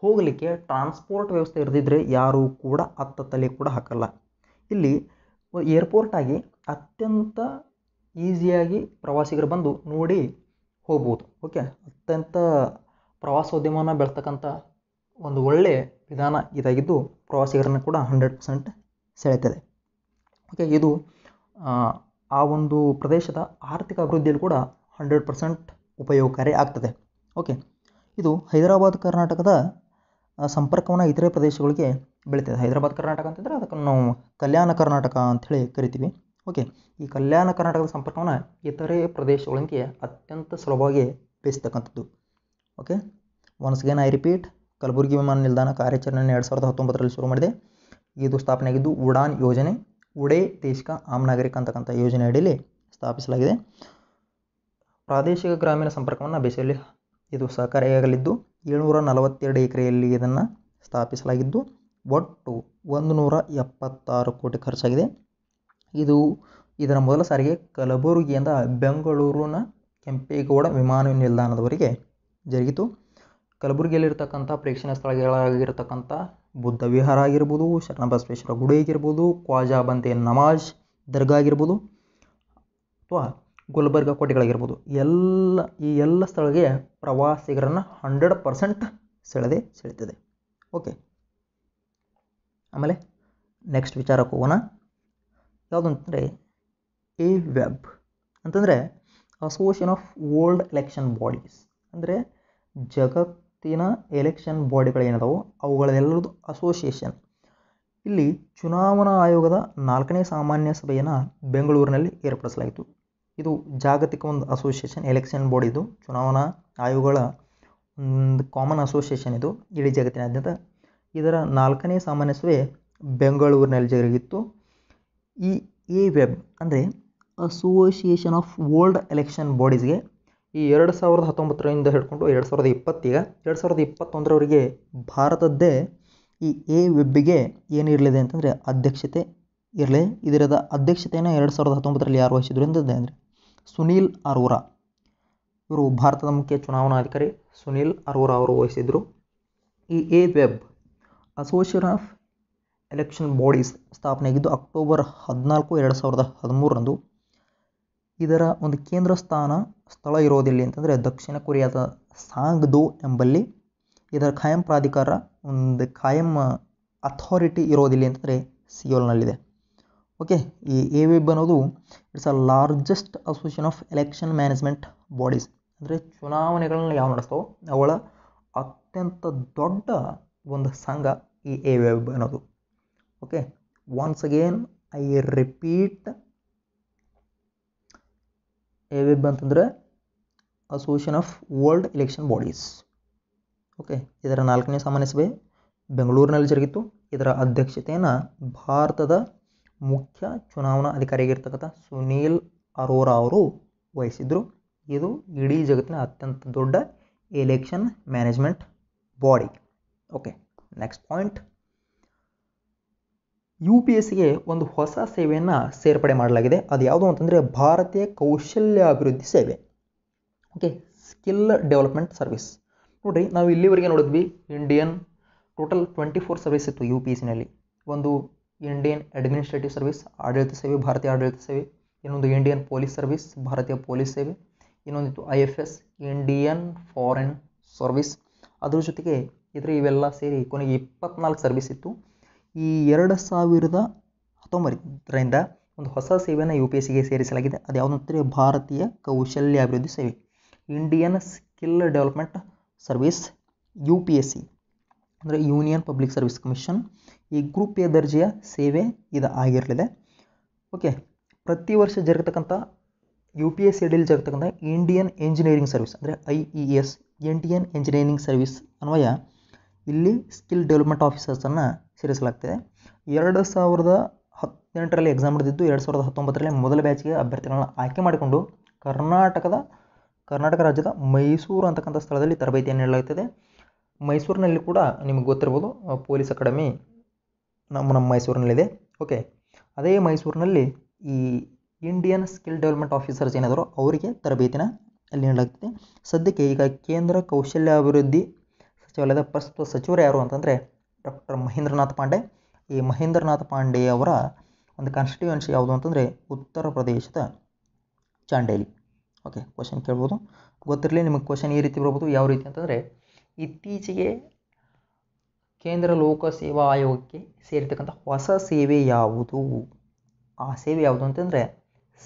ಹೋಗಲಿಕ್ಕೆ ಟ್ರಾನ್ಸ್ಪೋರ್ಟ್ ವ್ಯವಸ್ಥೆ ಇರದಿದ್ದರೆ ಯಾರೂ ಕೂಡ ಅತ್ತ ತಲೆ ಕೂಡ ಹಾಕಲ್ಲ ಇಲ್ಲಿ ಏರ್ಪೋರ್ಟಾಗಿ ಅತ್ಯಂತ ಈಸಿಯಾಗಿ ಪ್ರವಾಸಿಗರು ಬಂದು ನೋಡಿ ಹೋಗ್ಬೋದು ಓಕೆ ಅತ್ಯಂತ ಪ್ರವಾಸೋದ್ಯಮವನ್ನು ಬೆಳ್ತಕ್ಕಂಥ ಒಂದು ಒಳ್ಳೆಯ ವಿಧಾನ ಇದಾಗಿದ್ದು ಪ್ರವಾಸಿಗರನ್ನು ಕೂಡ ಹಂಡ್ರೆಡ್ ಪರ್ಸೆಂಟ್ ಸೆಳೆತದೆ ಓಕೆ ಇದು ಆ ಒಂದು ಪ್ರದೇಶದ ಆರ್ಥಿಕ ಅಭಿವೃದ್ಧಿಯಲ್ಲಿ ಕೂಡ ಹಂಡ್ರೆಡ್ ಪರ್ಸೆಂಟ್ ಉಪಯೋಗಕಾರಿ ಆಗ್ತದೆ ಓಕೆ ಇದು ಹೈದರಾಬಾದ್ ಕರ್ನಾಟಕದ ಸಂಪರ್ಕವನ್ನು ಇತರೆ ಪ್ರದೇಶಗಳಿಗೆ ಬೆಳೀತದೆ ಹೈದರಾಬಾದ್ ಕರ್ನಾಟಕ ಅಂತಂದರೆ ಅದಕ್ಕೆ ನಾವು ಕಲ್ಯಾಣ ಕರ್ನಾಟಕ ಅಂಥೇಳಿ ಕರಿತೀವಿ ಓಕೆ ಈ ಕಲ್ಯಾಣ ಕರ್ನಾಟಕದ ಸಂಪರ್ಕವನ್ನು ಇತರೆ ಪ್ರದೇಶಗಳಿಗೆ ಅತ್ಯಂತ ಸುಲಭವಾಗಿ ಬೇಯಿಸ್ತಕ್ಕಂಥದ್ದು okay once again I repeat Kalaburagi ವಿಮಾನ ನಿಲ್ದಾಣ ಕಾರ್ಯಾಚರಣೆಯನ್ನು ಎರಡು ಸಾವಿರದ ಹತ್ತೊಂಬತ್ತರಲ್ಲಿ ಶುರು ಮಾಡಿದೆ ಇದು ಸ್ಥಾಪನೆಯಾಗಿದ್ದು ಉಡಾನ್ ಯೋಜನೆ ಉಡೇ ದೇಶಕ ಆಮ್ ನಾಗರಿಕ ಅಂತಕ್ಕಂಥ ಯೋಜನೆ ಅಡಿಯಲ್ಲಿ ಸ್ಥಾಪಿಸಲಾಗಿದೆ ಪ್ರಾದೇಶಿಕ ಗ್ರಾಮೀಣ ಸಂಪರ್ಕವನ್ನು ಬೆಸೆಯಲು ಇದು ಸಹಕಾರಿಯಾಗಲಿದ್ದು ಏಳ್ನೂರ ನಲವತ್ತೆರಡು ಎಕರೆಯಲ್ಲಿ ಇದನ್ನು ಸ್ಥಾಪಿಸಲಾಗಿದ್ದು ಒಟ್ಟು ಒಂದು ನೂರ ಎಪ್ಪತ್ತಾರು ಕೋಟಿ ಖರ್ಚಾಗಿದೆ ಇದು ಇದರ ಮೊದಲ ಸಾರಿಗೆ ಕಲಬುರಗಿಯಿಂದ ಬೆಂಗಳೂರಿನ ಕೆಂಪೇಗೌಡ ವಿಮಾನ ನಿಲ್ದಾಣದವರೆಗೆ ಜರುಗಿತು ಕಲಬುರಗಿಯಲ್ಲಿರ್ತಕ್ಕಂಥ ಪ್ರೇಕ್ಷಣೀಯ ಸ್ಥಳಗಳಾಗಿರ್ತಕ್ಕಂಥ ಬುದ್ಧ ವಿಹಾರ ಆಗಿರ್ಬೋದು ಶರಣಬಸವೇಶ್ವರ ಗುಡಿ ಆಗಿರ್ಬೋದು ಖ್ವಾಜಾ ಬಂತೆ ನಮಾಜ್ ದರ್ಗಾ ಆಗಿರ್ಬೋದು ಅಥವಾ ಗುಲ್ಬರ್ಗ ಕೋಟೆಗಳಾಗಿರ್ಬೋದು ಎಲ್ಲ ಈ ಎಲ್ಲ ಸ್ಥಳಗಳಿಗೆ ಪ್ರವಾಸಿಗರನ್ನು ಹಂಡ್ರೆಡ್ ಪರ್ಸೆಂಟ್ ಸೆಳೆದೇ ಸೆಳೀತದೆ ಓಕೆ ಆಮೇಲೆ ನೆಕ್ಸ್ಟ್ ವಿಚಾರಕ್ಕೆ ಹೋಗೋಣ ಯಾವುದು ಅಂತಂದರೆ ಎ ವೆಬ್ ಅಂತಂದರೆ association of world election bodies ಅಂದರೆ ಜಗತ್ತಿನ ಎಲೆಕ್ಷನ್ ಬಾಡಿಗಳೇನಿದಾವೋ ಅವುಗಳೆಲ್ಲರದ್ದು ಅಸೋಸಿಯೇಷನ್ ಇಲ್ಲಿ ಚುನಾವಣಾ ಆಯೋಗದ ನಾಲ್ಕನೇ ಸಾಮಾನ್ಯ ಸಭೆಯನ್ನು ಬೆಂಗಳೂರಿನಲ್ಲಿ ಏರ್ಪಡಿಸಲಾಯಿತು ಇದು ಜಾಗತಿಕ ಒಂದು ಅಸೋಸಿಯೇಷನ್ ಎಲೆಕ್ಷನ್ ಬೋರ್ಡ್ ಇದು ಚುನಾವಣಾ ಆಯೋಗಗಳ ಒಂದು ಕಾಮನ್ ಅಸೋಸಿಯೇಷನ್ ಇದು ಇಡೀ ಜಗತ್ತಿನಾದ್ಯಂತ ಇದರ ನಾಲ್ಕನೇ ಸಾಮಾನ್ಯ ಸಭೆ ಬೆಂಗಳೂರಿನಲ್ಲಿ ಜರುಗಿತ್ತು ಈ ಎ ವೆಬ್ ಅಂದರೆ ಅಸೋಸಿಯೇಷನ್ ಆಫ್ ವರ್ಲ್ಡ್ ಎಲೆಕ್ಷನ್ ಬಾಡೀಸ್ಗೆ ಈ ಎರಡು ಸಾವಿರದ ಹತ್ತೊಂಬತ್ತರಿಂದ ಹಿಡ್ಕೊಂಡು ಎರಡು ಸಾವಿರದ ಇಪ್ಪತ್ತೀಗ ಎರಡು ಸಾವಿರದ ಇಪ್ಪತ್ತೊಂದರವರೆಗೆ ಭಾರತದ್ದೇ ಈ ಎ ವೆಬ್ಗೆ ಏನಿರಲಿದೆ ಅಂತಂದರೆ ಅಧ್ಯಕ್ಷತೆ ಇರಲಿ ಇದರದ ಅಧ್ಯಕ್ಷತೆಯನ್ನು ಎರಡು ಸಾವಿರದ ಹತ್ತೊಂಬತ್ತರಲ್ಲಿ ಯಾರು ವಹಿಸಿದ್ರು ಅಂದರೆ ಸುನೀಲ್ ಅರೋರಾ ಇವರು ಭಾರತದ ಮುಖ್ಯ ಚುನಾವಣಾಧಿಕಾರಿ ಸುನೀಲ್ ಅರೋರಾ ಅವರು ವಹಿಸಿದ್ದರು ಈ ಎ ವೆಬ್ ಅಸೋಸಿಯೇಷನ್ ಆಫ್ ಎಲೆಕ್ಷನ್ ಬಾಡೀಸ್ ಸ್ಥಾಪನೆಯಾಗಿದ್ದು ಅಕ್ಟೋಬರ್ ಹದಿನಾಲ್ಕು ಎರಡು ಸಾವಿರದ ಹದಿಮೂರರಂದು ಇದರ ಒಂದು ಕೇಂದ್ರ ಸ್ಥಾನ ಸ್ಥಳ ಇರೋದಿಲ್ಲ ಅಂತಂದರೆ ದಕ್ಷಿಣ ಕೊರಿಯಾದ ಸಾಂಗ್ದೋ ಎಂಬಲ್ಲಿ ಇದರ ಖಾಯಂ ಪ್ರಾಧಿಕಾರ ಒಂದು ಖಾಯಂ ಅಥಾರಿಟಿ ಇರೋದಿಲ್ಲ ಅಂತಂದರೆ ಸಿಯೋಲ್ನಲ್ಲಿದೆ ಓಕೆ ಈ ಎ ವೆಬ್ ಅನ್ನೋದು it's a largest association of election management bodies ಅಂದರೆ ಚುನಾವಣೆಗಳನ್ನ ಯಾವ ನಡೆಸ್ತಾವೋ ಅವಳ ಅತ್ಯಂತ ದೊಡ್ಡ ಒಂದು ಸಂಘ ಈ ಎ ವೆಬ್ ಅನ್ನೋದು okay once again I repeat A ವೆಬ್ ಅಂತಂದರೆ association of world election bodies okay ಇದರ ನಾಲ್ಕನೇ ಸಾಮಾನ್ಯ ಸಭೆ ಬೆಂಗಳೂರಿನಲ್ಲಿ ಜರುಗಿತ್ತು ಇದರ ಅಧ್ಯಕ್ಷತೆಯನ್ನು ಭಾರತದ ಮುಖ್ಯ ಚುನಾವಣಾ ಅಧಿಕಾರಿಯಾಗಿರ್ತಕ್ಕಂಥ ಸುನೀಲ್ ಅರೋರಾ ಅವರು ವಹಿಸಿದ್ರು ಇದು ಇಡೀ ಜಗತ್ತಿನ ಅತ್ಯಂತ ದೊಡ್ಡ election management body okay next point U P S ಸಿಗೆ ಒಂದು ಹೊಸ ಸೇವೆಯನ್ನು ಸೇರ್ಪಡೆ ಮಾಡಲಾಗಿದೆ ಅದು ಯಾವುದು ಅಂತಂದರೆ ಭಾರತೀಯ ಕೌಶಲ್ಯಾಭಿವೃದ್ಧಿ ಸೇವೆ ಓಕೆ ಸ್ಕಿಲ್ ಡೆವಲಪ್ಮೆಂಟ್ ಸರ್ವಿಸ್ ನೋಡಿರಿ ನಾವು ಇಲ್ಲಿವರೆಗೆ ನೋಡಿದ್ವಿ Indian total twenty four service ಇತ್ತು ಯು ಪಿ ಎಸ್ ಸಿನಲ್ಲಿ ಒಂದು ಇಂಡಿಯನ್ ಅಡ್ಮಿನಿಸ್ಟ್ರೇಟಿವ್ ಸರ್ವಿಸ್ ಆಡಳಿತ ಸೇವೆ ಭಾರತೀಯ ಆಡಳಿತ ಸೇವೆ ಇನ್ನೊಂದು ಇಂಡಿಯನ್ ಪೊಲೀಸ್ ಸರ್ವಿಸ್ ಭಾರತೀಯ ಪೊಲೀಸ್ ಸೇವೆ ಇನ್ನೊಂದಿತ್ತು I F S Indian foreign service ಅದರ ಜೊತೆಗೆ ಇದ್ರೆ ಇವೆಲ್ಲ ಸೇರಿ ಕೊನೆಗೆ ಇಪ್ಪತ್ನಾಲ್ಕು ಸರ್ವಿಸ್ ಇತ್ತು ಈ ಎರಡು ಸಾವಿರದ ಹತ್ತೊಂಬತ್ತರಿಂದ ಒಂದು ಹೊಸ ಸೇವೆಯನ್ನು ಯು ಪಿ ಎಸ್ ಸಿಗೆ ಸೇರಿಸಲಾಗಿದೆ ಅದು ಅಂತಂದರೆ ಭಾರತೀಯ ಕೌಶಲ್ಯ ಅಭಿವೃದ್ಧಿ ಸೇವೆ Indian skill development service U P S C ಅಂದರೆ ಯೂನಿಯನ್ ಪಬ್ಲಿಕ್ ಸರ್ವಿಸ್ ಕಮಿಷನ್ ಈ ಗ್ರೂಪ್ ಎ ದರ್ಜೆಯ ಸೇವೆ ಇದು ಆಗಿರಲಿದೆ ಓಕೆ ಪ್ರತಿ ವರ್ಷ ಜರುಗತಕ್ಕಂಥ ಯು ಪಿ ಎಸ್ ಸಿಡಿಯಲ್ಲಿ ಜರುಗತಕ್ಕಂಥ ಇಂಡಿಯನ್ ಎಂಜಿನಿಯರಿಂಗ್ ಸರ್ವಿಸ್ ಅಂದರೆ I E S Indian engineering service ಅನ್ವಯ ಇಲ್ಲಿ ಸ್ಕಿಲ್ ಡೆವಲಪ್ಮೆಂಟ್ ಆಫೀಸರ್ಸನ್ನು ಸೇರಿಸಲಾಗ್ತಿದೆ ಎರಡು ಸಾವಿರದ ಹದಿನೆಂಟರಲ್ಲಿ ಎಕ್ಸಾಮ್ ನಡೆದಿದ್ದು ಎರಡು ಸಾವಿರದ ಹತ್ತೊಂಬತ್ತರಲ್ಲಿ ಮೊದಲ ಬ್ಯಾಚ್ಗೆ ಅಭ್ಯರ್ಥಿಗಳನ್ನು ಆಯ್ಕೆ ಮಾಡಿಕೊಂಡು ಕರ್ನಾಟಕದ ಕರ್ನಾಟಕ ರಾಜ್ಯದ ಮೈಸೂರು ಅಂತಕ್ಕಂಥ ಸ್ಥಳದಲ್ಲಿ ತರಬೇತಿಯನ್ನು ನೀಡಲಾಗುತ್ತದೆ ಮೈಸೂರಿನಲ್ಲಿ ಕೂಡ ನಿಮಗೆ ಗೊತ್ತಿರ್ಬೋದು ಪೊಲೀಸ್ ಅಕಾಡೆಮಿ ನಮ್ಮ ನಮ್ಮ ಮೈಸೂರಿನಲ್ಲಿದೆ ಓಕೆ ಅದೇ ಮೈಸೂರಿನಲ್ಲಿ ಈ ಇಂಡಿಯನ್ ಸ್ಕಿಲ್ ಡೆವಲಪ್ಮೆಂಟ್ ಆಫೀಸರ್ಸ್ ಏನಾದರು ಅವರಿಗೆ ತರಬೇತಿನ ಅಲ್ಲಿ ನೀಡಲಾಗ್ತದೆ ಸದ್ಯಕ್ಕೆ ಈಗ ಕೇಂದ್ರ ಕೌಶಲ್ಯಾಭಿವೃದ್ಧಿ ಸಚಿವಾಲಯದ ಪ್ರಸ್ತುತ ಸಚಿವರು ಯಾರು ಅಂತಂದರೆ ಡಾಕ್ಟರ್ ಮಹೇಂದ್ರನಾಥ್ ಪಾಂಡೆ ಈ ಮಹೇಂದ್ರನಾಥ್ ಪಾಂಡೆ ಅವರ ಒಂದು ಕಾನ್ಸ್ಟಿಟ್ಯೂಯನ್ಸಿ ಯಾವುದು ಅಂತಂದರೆ ಉತ್ತರ ಪ್ರದೇಶದ ಚಾಂಡೇಲಿ ಓಕೆ ಕ್ವಶನ್ ಕೇಳ್ಬೋದು ಗೊತ್ತಿರಲಿ ನಿಮಗೆ ಕ್ವಶನ್ ಈ ರೀತಿ ಬರ್ಬೋದು ಯಾವ ರೀತಿ ಅಂತಂದರೆ ಇತ್ತೀಚೆಗೆ ಕೇಂದ್ರ ಲೋಕ ಸೇವಾ ಆಯೋಗಕ್ಕೆ ಸೇರಿರ್ತಕ್ಕಂಥ ಹೊಸ ಸೇವೆ ಯಾವುದು ಆ ಸೇವೆ ಯಾವುದು ಅಂತಂದರೆ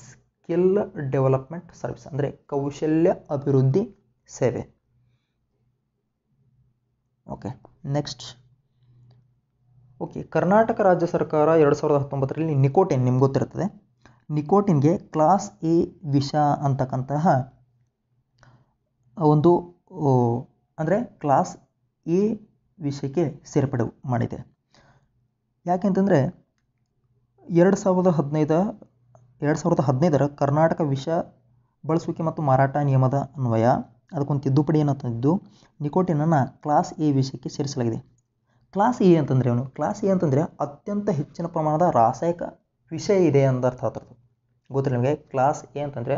ಸ್ಕಿಲ್ ಡೆವಲಪ್ಮೆಂಟ್ ಸರ್ವಿಸ್ ಅಂದರೆ ಕೌಶಲ್ಯ ಅಭಿವೃದ್ಧಿ ಸೇವೆ ಓಕೆ ನೆಕ್ಸ್ಟ್ ಓಕೆ ಕರ್ನಾಟಕ ರಾಜ್ಯ ಸರ್ಕಾರ ಎರಡು ಸಾವಿರದ ಹತ್ತೊಂಬತ್ತರಲ್ಲಿ ನಿಕೋಟಿನ್ ನಿಮ್ಗೆ ಗೊತ್ತಿರ್ತದೆ ನಿಕೋಟಿನ್ಗೆ ಕ್ಲಾಸ್ ಎ ವಿಷ ಅಂತಕ್ಕಂತಹ ಒಂದು ಅಂದರೆ ಕ್ಲಾಸ್ ಎ ವಿಷಯಕ್ಕೆ ಸೇರ್ಪಡೆ ಮಾಡಿದೆ ಯಾಕೆಂತಂದರೆ ಎರಡು ಸಾವಿರದ ಹದಿನೈದು ಎರಡು ಸಾವಿರದ ಹದಿನೈದರ ಕರ್ನಾಟಕ ವಿಷ ಬಳಸುವಿಕೆ ಮತ್ತು ಮಾರಾಟ ನಿಯಮದ ಅನ್ವಯ ಅದಕ್ಕೊಂದು ತಿದ್ದುಪಡಿಯನ್ನು ತಂದಿದ್ದು ನಿಕೋಟಿನನ್ನು ಕ್ಲಾಸ್ ಎ ವಿಷಯಕ್ಕೆ ಸೇರಿಸಲಾಗಿದೆ ಕ್ಲಾಸ್ ಎ ಅಂತಂದರೆ ಅವನು ಕ್ಲಾಸ್ ಎ ಅಂತಂದರೆ ಅತ್ಯಂತ ಹೆಚ್ಚಿನ ಪ್ರಮಾಣದ ರಾಸಾಯನಿಕ ವಿಷಯ ಇದೆ ಅಂದರ್ಥ ಅದರದ್ದು ಗೊತ್ತಿಲ್ಲ ನಿಮಗೆ ಕ್ಲಾಸ್ ಎ ಅಂತಂದರೆ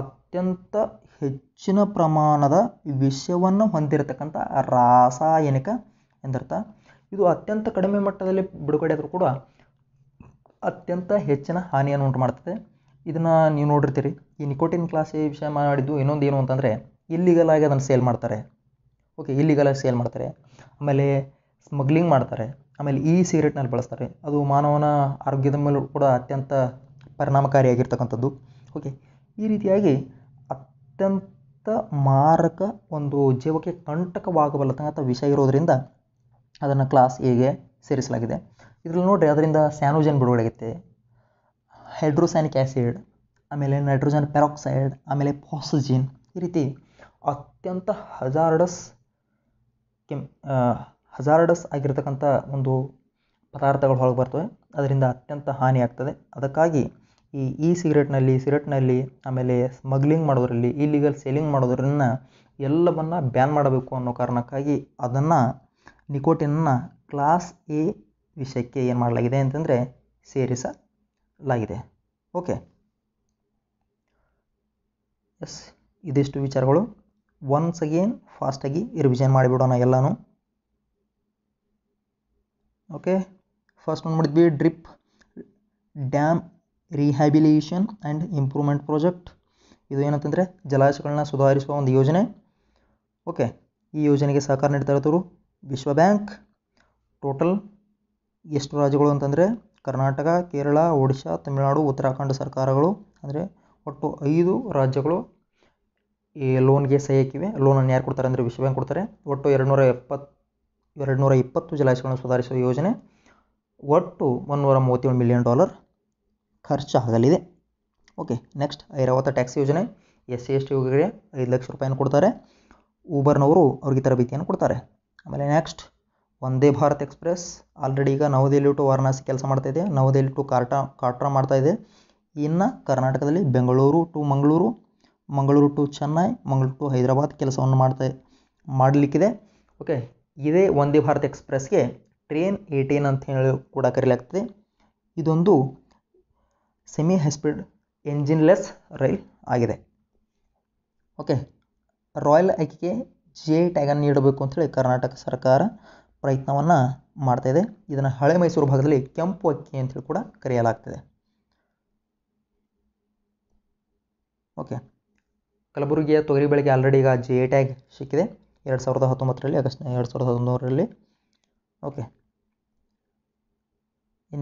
ಅತ್ಯಂತ ಹೆಚ್ಚಿನ ಪ್ರಮಾಣದ ವಿಷವನ್ನು ಹೊಂದಿರತಕ್ಕಂಥ ರಾಸಾಯನಿಕ ಎಂದರ್ಥ ಇದು ಅತ್ಯಂತ ಕಡಿಮೆ ಮಟ್ಟದಲ್ಲಿ ಬಿಡುಗಡೆ ಆದರೂ ಕೂಡ ಅತ್ಯಂತ ಹೆಚ್ಚಿನ ಹಾನಿಯನ್ನು ಉಂಟು ಮಾಡ್ತದೆ ಇದನ್ನು ನೀವು ನೋಡಿರ್ತೀರಿ ಈ ನಿಕೋಟಿನ್ ಕ್ಲಾಸ್ ಈ ವಿಷಯ ಮಾಡಿದ್ದು ಇನ್ನೊಂದು ಏನು ಅಂತಂದರೆ ಇಲ್ಲಿಗಲಾಗಿ ಅದನ್ನು ಸೇಲ್ ಮಾಡ್ತಾರೆ ಓಕೆ ಇಲ್ಲಿಗಲಾಗಿ ಸೇಲ್ ಮಾಡ್ತಾರೆ ಆಮೇಲೆ ಸ್ಮಗ್ಲಿಂಗ್ ಮಾಡ್ತಾರೆ ಆಮೇಲೆ ಈ ಸಿಗರೇಟ್ನಲ್ಲಿ ಬಳಸ್ತಾರೆ ಅದು ಮಾನವನ ಆರೋಗ್ಯದ ಮೇಲೂ ಕೂಡ ಅತ್ಯಂತ ಪರಿಣಾಮಕಾರಿಯಾಗಿರ್ತಕ್ಕಂಥದ್ದು ಓಕೆ ಈ ರೀತಿಯಾಗಿ ಅತ್ಯಂತ ಮಾರಕ ಒಂದು ಜೀವಕ್ಕೆ ಕಂಟಕವಾಗಬಲ್ಲತಕ್ಕಂಥ ವಿಷಯ ಇರೋದರಿಂದ ಅದನ್ನು ಕ್ಲಾಸ್ ಎಗೆ ಸೇರಿಸಲಾಗಿದೆ ಇದರಲ್ಲಿ ನೋಡಿರಿ ಅದರಿಂದ ಸ್ಯಾನೋಜನ್ ಬಿಡುಗಡೆಯಾಗುತ್ತೆ ಹೈಡ್ರೋಸ್ಯಾನಿಕ್ ಆ್ಯಸಿಡ್ ಆಮೇಲೆ ನೈಟ್ರೋಜನ್ ಪೆರಾಕ್ಸೈಡ್ ಆಮೇಲೆ ಫಾಸಜಿನ್ ಈ ರೀತಿ ಅತ್ಯಂತ ಹಜಾರ್ಡಸ್ ಕೆಮ್ ಹಜಾರ್ಡಸ್ ಆಗಿರತಕ್ಕಂಥ ಒಂದು ಪದಾರ್ಥಗಳು ಹೊರಗೆ ಬರ್ತವೆ ಅದರಿಂದ ಅತ್ಯಂತ ಹಾನಿಯಾಗ್ತದೆ ಅದಕ್ಕಾಗಿ ಈ ಇ ಸಿಗರೇಟ್ನಲ್ಲಿ ಸಿಗರೆಟ್ನಲ್ಲಿ ಆಮೇಲೆ ಸ್ಮಗ್ಲಿಂಗ್ ಮಾಡೋದರಲ್ಲಿ ಇಲ್ಲಿಗಲ್ ಸೇಲಿಂಗ್ ಮಾಡೋದ್ರನ್ನ ಎಲ್ಲವನ್ನು ಬ್ಯಾನ್ ಮಾಡಬೇಕು ಅನ್ನೋ ಕಾರಣಕ್ಕಾಗಿ ಅದನ್ನು ನಿಕೋಟಿನ ಕ್ಲಾಸ್ ಎ ವಿಷಯಕ್ಕೆ ಏನು ಮಾಡಲಾಗಿದೆ ಅಂತಂದರೆ ಸೇರಿಸಲಾಗಿದೆ ಓಕೆ ಎಸ್ ಇದಿಷ್ಟು ವಿಚಾರಗಳು ಒನ್ಸ್ ಅಗೇನ್ ಫಾಸ್ಟಾಗಿ ರಿವಿಷನ್ ಮಾಡಿಬಿಡೋಣ ಎಲ್ಲನೂ ಓಕೆ ಫಸ್ಟ್ ಒಂದು ಮಾಡಿದ್ವಿ DRIP dam rehabilitation and improvement project ಇದು ಏನಂತಂದರೆ ಜಲಾಶಯಗಳನ್ನ ಸುಧಾರಿಸುವ ಒಂದು ಯೋಜನೆ ಓಕೆ ಈ ಯೋಜನೆಗೆ ಸಹಕಾರ ನೀಡ್ತಾ ಇರ್ತವರು ವಿಶ್ವ ಬ್ಯಾಂಕ್ ಟೋಟಲ್ ಎಷ್ಟು ರಾಜ್ಯಗಳು ಅಂತಂದರೆ ಕರ್ನಾಟಕ ಕೇರಳ ಒಡಿಶಾ ತಮಿಳುನಾಡು ಉತ್ತರಾಖಂಡ ಸರ್ಕಾರಗಳು ಅಂದರೆ ಒಟ್ಟು ಐದು ರಾಜ್ಯಗಳು ಈ ಲೋನ್ಗೆ ಸಹಿ ಹಾಕಿವೆ ಲೋನನ್ನು ಯಾರು ಕೊಡ್ತಾರೆ ಅಂದರೆ ವಿಶ್ವ ಬ್ಯಾಂಕ್ ಕೊಡ್ತಾರೆ ಒಟ್ಟು ಎರಡು ನೂರ ಎಪ್ಪತ್ತು ಎರಡು ನೂರ ಇಪ್ಪತ್ತು ಜಲಾಶಯಗಳನ್ನು ಸುಧಾರಿಸುವ ಯೋಜನೆ ಒಟ್ಟು ಮುನ್ನೂರ ಮೂವತ್ತೇಳು ಮಿಲಿಯನ್ ಡಾಲರ್ ಖರ್ಚು ಆಗಲಿದೆ ಓಕೆ ನೆಕ್ಸ್ಟ್ ಐರಾವತ ಟ್ಯಾಕ್ಸಿ ಯೋಜನೆ ಎಸ್ ಸಿ ಎಸ್ ಟಿ ಹೋಗಿಗೆ ಐದು ಲಕ್ಷ ರೂಪಾಯಿಯನ್ನು ಕೊಡ್ತಾರೆ ಊಬರ್ನವರು ಅವ್ರಿಗೆ ತರಬೇತಿಯನ್ನು ಕೊಡ್ತಾರೆ ಆಮೇಲೆ ನೆಕ್ಸ್ಟ್ ವಂದೇ ಭಾರತ್ ಎಕ್ಸ್ಪ್ರೆಸ್ ಆಲ್ರೆಡಿ ಈಗ ನವದೆಹಲಿ ಟು ವಾರಣಾಸಿ ಕೆಲಸ ಮಾಡ್ತಾ ಇದೆ ನವದೆಹಲಿ ಟು ಕಾರ್ಟಾ ಮಾಡ್ತಾ ಇದೆ ಇನ್ನು ಕರ್ನಾಟಕದಲ್ಲಿ Bengaluru to Mangaluru Mangaluru to Chennai Mangaluru to Hyderabad ಕೆಲಸವನ್ನು ಮಾಡ್ತಾ ಮಾಡಲಿಕ್ಕಿದೆ ಓಕೆ ಇದೇ ವಂದೇ ಭಾರತ್ ಎಕ್ಸ್ಪ್ರೆಸ್ಗೆ ಟ್ರೈನ್ ಏಯ್ಟೀನ್ ಅಂತ ಹೇಳಿ ಕೂಡ ಕರೀಲಾಗ್ತದೆ ಇದೊಂದು semi high speed engineless rail okay royal ರಾಯಲ್ ಆಯ್ಕೆಗೆ ಜೆ ಟ್ಯಾಗನ್ನು ನೀಡಬೇಕು ಅಂಥೇಳಿ ಕರ್ನಾಟಕ ಸರ್ಕಾರ ಪ್ರಯತ್ನವನ್ನು ಇದೆ ಇದನ್ನು ಹಳೆ ಮೈಸೂರು ಭಾಗದಲ್ಲಿ ಕೆಂಪು ಅಕ್ಕಿ ಅಂತೇಳಿ ಕೂಡ ಕರೆಯಲಾಗ್ತದೆ ಓಕೆ ಕಲಬುರಗಿಯ ತೊಗರಿ ಬೆಳಗ್ಗೆ ಆಲ್ರೆಡಿ ಈಗ ಜೆ ಎ ಟ್ಯಾಗ್ ಸಿಕ್ಕಿದೆ ಎರಡು ಸಾವಿರದ ಹತ್ತೊಂಬತ್ತರಲ್ಲಿ ಆಗಸ್ಟ್ ಎರಡು ಸಾವಿರದ ಹದಿನೂರರಲ್ಲಿ okay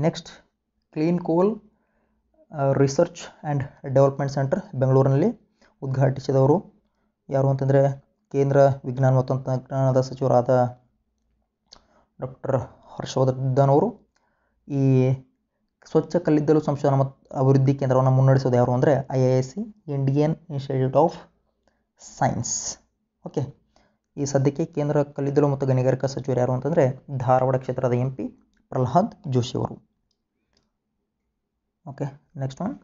next clean coal research and development centre ಬೆಂಗಳೂರಿನಲ್ಲಿ ಉದ್ಘಾಟಿಸಿದವರು ಯಾರು ಅಂತಂದರೆ ಕೇಂದ್ರ ವಿಜ್ಞಾನ ಮತ್ತು ತಂತ್ರಜ್ಞಾನದ ಸಚಿವರಾದ ಡಾಕ್ಟರ್ ಹರ್ಷವರ್ಧನ್ ಅವರು ಈ ಸ್ವಚ್ಛ ಕಲ್ಲಿದ್ದಲು ಸಂಶೋಧನಾ ಮತ್ತು ಅಭಿವೃದ್ಧಿ ಕೇಂದ್ರವನ್ನು ಮುನ್ನಡೆಸೋದು ಯಾರು ಅಂದರೆ I I C Indian institute of science okay ಈ ಸದ್ಯಕ್ಕೆ ಕೇಂದ್ರ ಕಲ್ಲಿದ್ದಲು ಮತ್ತು ಗಣಿಗಾರಿಕಾ ಸಚಿವರು ಯಾರು ಅಂತಂದರೆ ಧಾರವಾಡ ಕ್ಷೇತ್ರದ ಎಂ ಪಿ ಪ್ರಹ್ಲಾದ್ ಜೋಶಿಯವರು ಓಕೆ ನೆಕ್ಸ್ಟ್ ಒನ್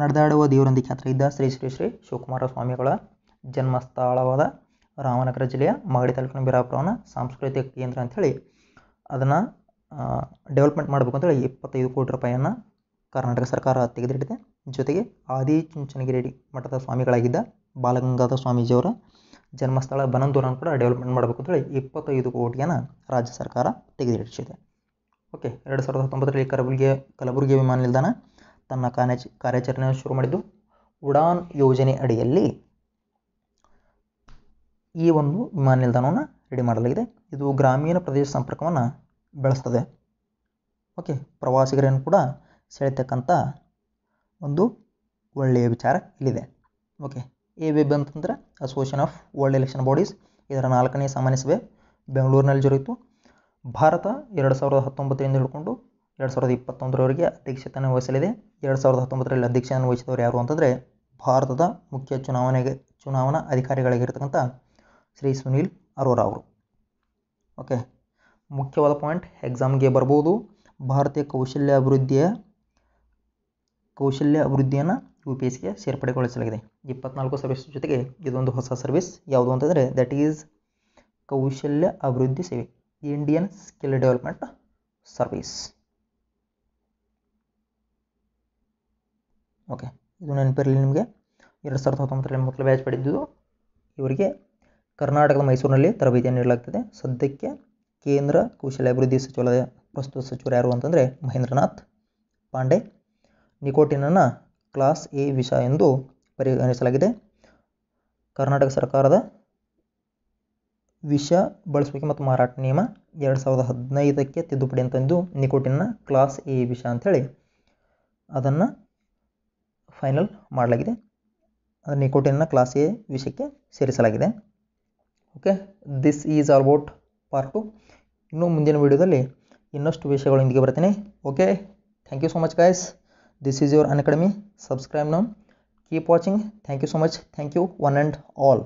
ನಡೆದಾಡುವ ದೇವರೊಂದಿಗೆ ಕ್ಯಾತ್ರ ಇದ್ದ ಶ್ರೀ ಶ್ರೀ ಶ್ರೀ ಶಿವಕುಮಾರ ಸ್ವಾಮಿಗಳ ಜನ್ಮಸ್ಥಳವಾದ ರಾಮನಗರ ಜಿಲ್ಲೆಯ ಮಾಗಡಿ ತಾಲೂಕಿನ ಬಿರಾಪುರವನ್ನು ಸಾಂಸ್ಕೃತಿಕ ಕೇಂದ್ರ ಅಂಥೇಳಿ ಅದನ್ನು ಡೆವಲಪ್ಮೆಂಟ್ ಮಾಡಬೇಕು ಅಂತೇಳಿ ಇಪ್ಪತ್ತೈದು ಕೋಟಿ ರೂಪಾಯಿಯನ್ನು ಕರ್ನಾಟಕ ಸರ್ಕಾರ ತೆಗೆದಿಟ್ಟಿದೆ ಜೊತೆಗೆ ಆದಿ ಮಠದ ಸ್ವಾಮಿಗಳಾಗಿದ್ದ ಬಾಲಗಂಗಾಧರ ಸ್ವಾಮೀಜಿಯವರ ಜನ್ಮಸ್ಥಳ ಬನಂದೂರನ್ನು ಕೂಡ ಡೆವಲಪ್ಮೆಂಟ್ ಮಾಡಬೇಕು ಅಂತೇಳಿ ಇಪ್ಪತ್ತೈದು ಕೋಟಿಯನ್ನು ರಾಜ್ಯ ಸರ್ಕಾರ ತೆಗೆದಿಟ್ಟಿದೆ ಓಕೆ ಎರಡು ಸಾವಿರದ ಹತ್ತೊಂಬತ್ತರಲ್ಲಿ ಕಲಬುರಗಿ ಕಲಬುರಗಿ ವಿಮಾನ ನಿಲ್ದಾಣ ತನ್ನ ಕಾರ್ಯಾಚ ಕಾರ್ಯಾಚರಣೆಯನ್ನು ಶುರು ಮಾಡಿದ್ದು ಉಡಾನ್ ಯೋಜನೆ ಅಡಿಯಲ್ಲಿ ಈ ಒಂದು ವಿಮಾನ ನಿಲ್ದಾಣವನ್ನು ರೆಡಿ ಮಾಡಲಾಗಿದೆ ಇದು ಗ್ರಾಮೀಣ ಪ್ರದೇಶ ಸಂಪರ್ಕವನ್ನು ಬೆಳೆಸ್ತದೆ ಓಕೆ ಪ್ರವಾಸಿಗರನ್ನು ಕೂಡ ಸೆಳೆತಕ್ಕಂಥ ಒಂದು ಒಳ್ಳೆಯ ವಿಚಾರ ಇಲ್ಲಿದೆ ಓಕೆ ಎ ಬಿ ಅಂತಂದರೆ association of world election bodies ಇದರ ನಾಲ್ಕನೇ ಸಾಮಾನ್ಯ ಸಭೆ ಬೆಂಗಳೂರಿನಲ್ಲಿ ಜರುಗಿತು ಭಾರತ ಎರಡು ಸಾವಿರದ ಹತ್ತೊಂಬತ್ತರಿಂದ ಹಿಡ್ಕೊಂಡು ಎರಡು ಸಾವಿರದ ಇಪ್ಪತ್ತೊಂದರವರೆಗೆ ಅಧ್ಯಕ್ಷತೆಯನ್ನು ವಹಿಸಲಿದೆ ಎರಡು ಸಾವಿರದ ಹತ್ತೊಂಬತ್ತರಲ್ಲಿ ಅಧ್ಯಕ್ಷತೆಯನ್ನು ವಹಿಸಿದವರು ಯಾರು ಅಂತಂದರೆ ಭಾರತದ ಮುಖ್ಯ ಚುನಾವಣೆಗೆ ಚುನಾವಣಾ ಅಧಿಕಾರಿಗಳಾಗಿರ್ತಕ್ಕಂಥ ಶ್ರೀ ಸುನೀಲ್ ಅರೋರಾ ಅವರು ಓಕೆ ಮುಖ್ಯವಾದ ಪಾಯಿಂಟ್ ಎಕ್ಸಾಮ್ಗೆ ಬರ್ಬೋದು ಭಾರತೀಯ ಕೌಶಲ್ಯ ಅಭಿವೃದ್ಧಿಯ ಕೌಶಲ್ಯ ಅಭಿವೃದ್ಧಿಯನ್ನು ಯು ಪಿ ಎಸ್ಗೆ ಸೇರ್ಪಡೆಗೊಳಿಸಲಾಗಿದೆ ಇಪ್ಪತ್ನಾಲ್ಕು ಸರ್ವಿಸ್ ಜೊತೆಗೆ ಇದೊಂದು ಹೊಸ ಸರ್ವಿಸ್ ಯಾವುದು ಅಂತಂದರೆ ದಟ್ ಈಸ್ ಕೌಶಲ್ಯ ಅಭಿವೃದ್ಧಿ ಸೇವೆ Indian skill development service okay ಇದು ನೆನಪಿರಲಿ ನಿಮಗೆ ಎರಡು ಸಾವಿರದ ಹತ್ತೊಂಬತ್ತರಲ್ಲಿ ಮೊದಲ ಬ್ಯಾಚ್ ಪಡೆದಿದ್ದು ಇವರಿಗೆ ಕರ್ನಾಟಕದ ಮೈಸೂರಿನಲ್ಲಿ ತರಬೇತಿಯನ್ನು ನೀಡಲಾಗ್ತದೆ ಸದ್ಯಕ್ಕೆ ಕೇಂದ್ರ ಕೌಶಲ್ಯಾಭಿವೃದ್ಧಿ ಸಚಿವಾಲಯ ಪ್ರಸ್ತುತ ಸಚಿವರು ಯಾರು ಅಂತಂದರೆ ಮಹೇಂದ್ರನಾಥ್ ಪಾಂಡೆ ನಿಕೋಟಿನನ್ನು ಕ್ಲಾಸ್ ಎ ವಿಷಯ ಎಂದು ಪರಿಗಣಿಸಲಾಗಿದೆ ಕರ್ನಾಟಕ ಸರ್ಕಾರದ ವಿಷ ಬಳಸುವಿಕೆ ಮತ್ತು ಮಾರಾಟ ನಿಯಮ ಎರಡು ಸಾವಿರದ ಹದಿನೈದಕ್ಕೆ ತಿದ್ದುಪಡಿ ಅಂತಂದು ನಿಕೋಟಿನ್ನ ಕ್ಲಾಸ್ ಎ ವಿಷ ಅಂಥೇಳಿ ಅದನ್ನು ಫೈನಲ್ ಮಾಡಲಾಗಿದೆ ಅದನ್ನು ನಿಕೋಟಿನ್ನ ಕ್ಲಾಸ್ ಎ ವಿಷಯಕ್ಕೆ ಸೇರಿಸಲಾಗಿದೆ okay this is all about part two ಇನ್ನೂ ಮುಂದಿನ ವೀಡಿಯೋದಲ್ಲಿ ಇನ್ನಷ್ಟು ವಿಷಯಗಳೊಂದಿಗೆ ಬರ್ತೀನಿ okay thank you so much guys this is your Unacademy subscribe ನಮ್ keep watching thank you so much thank you one and all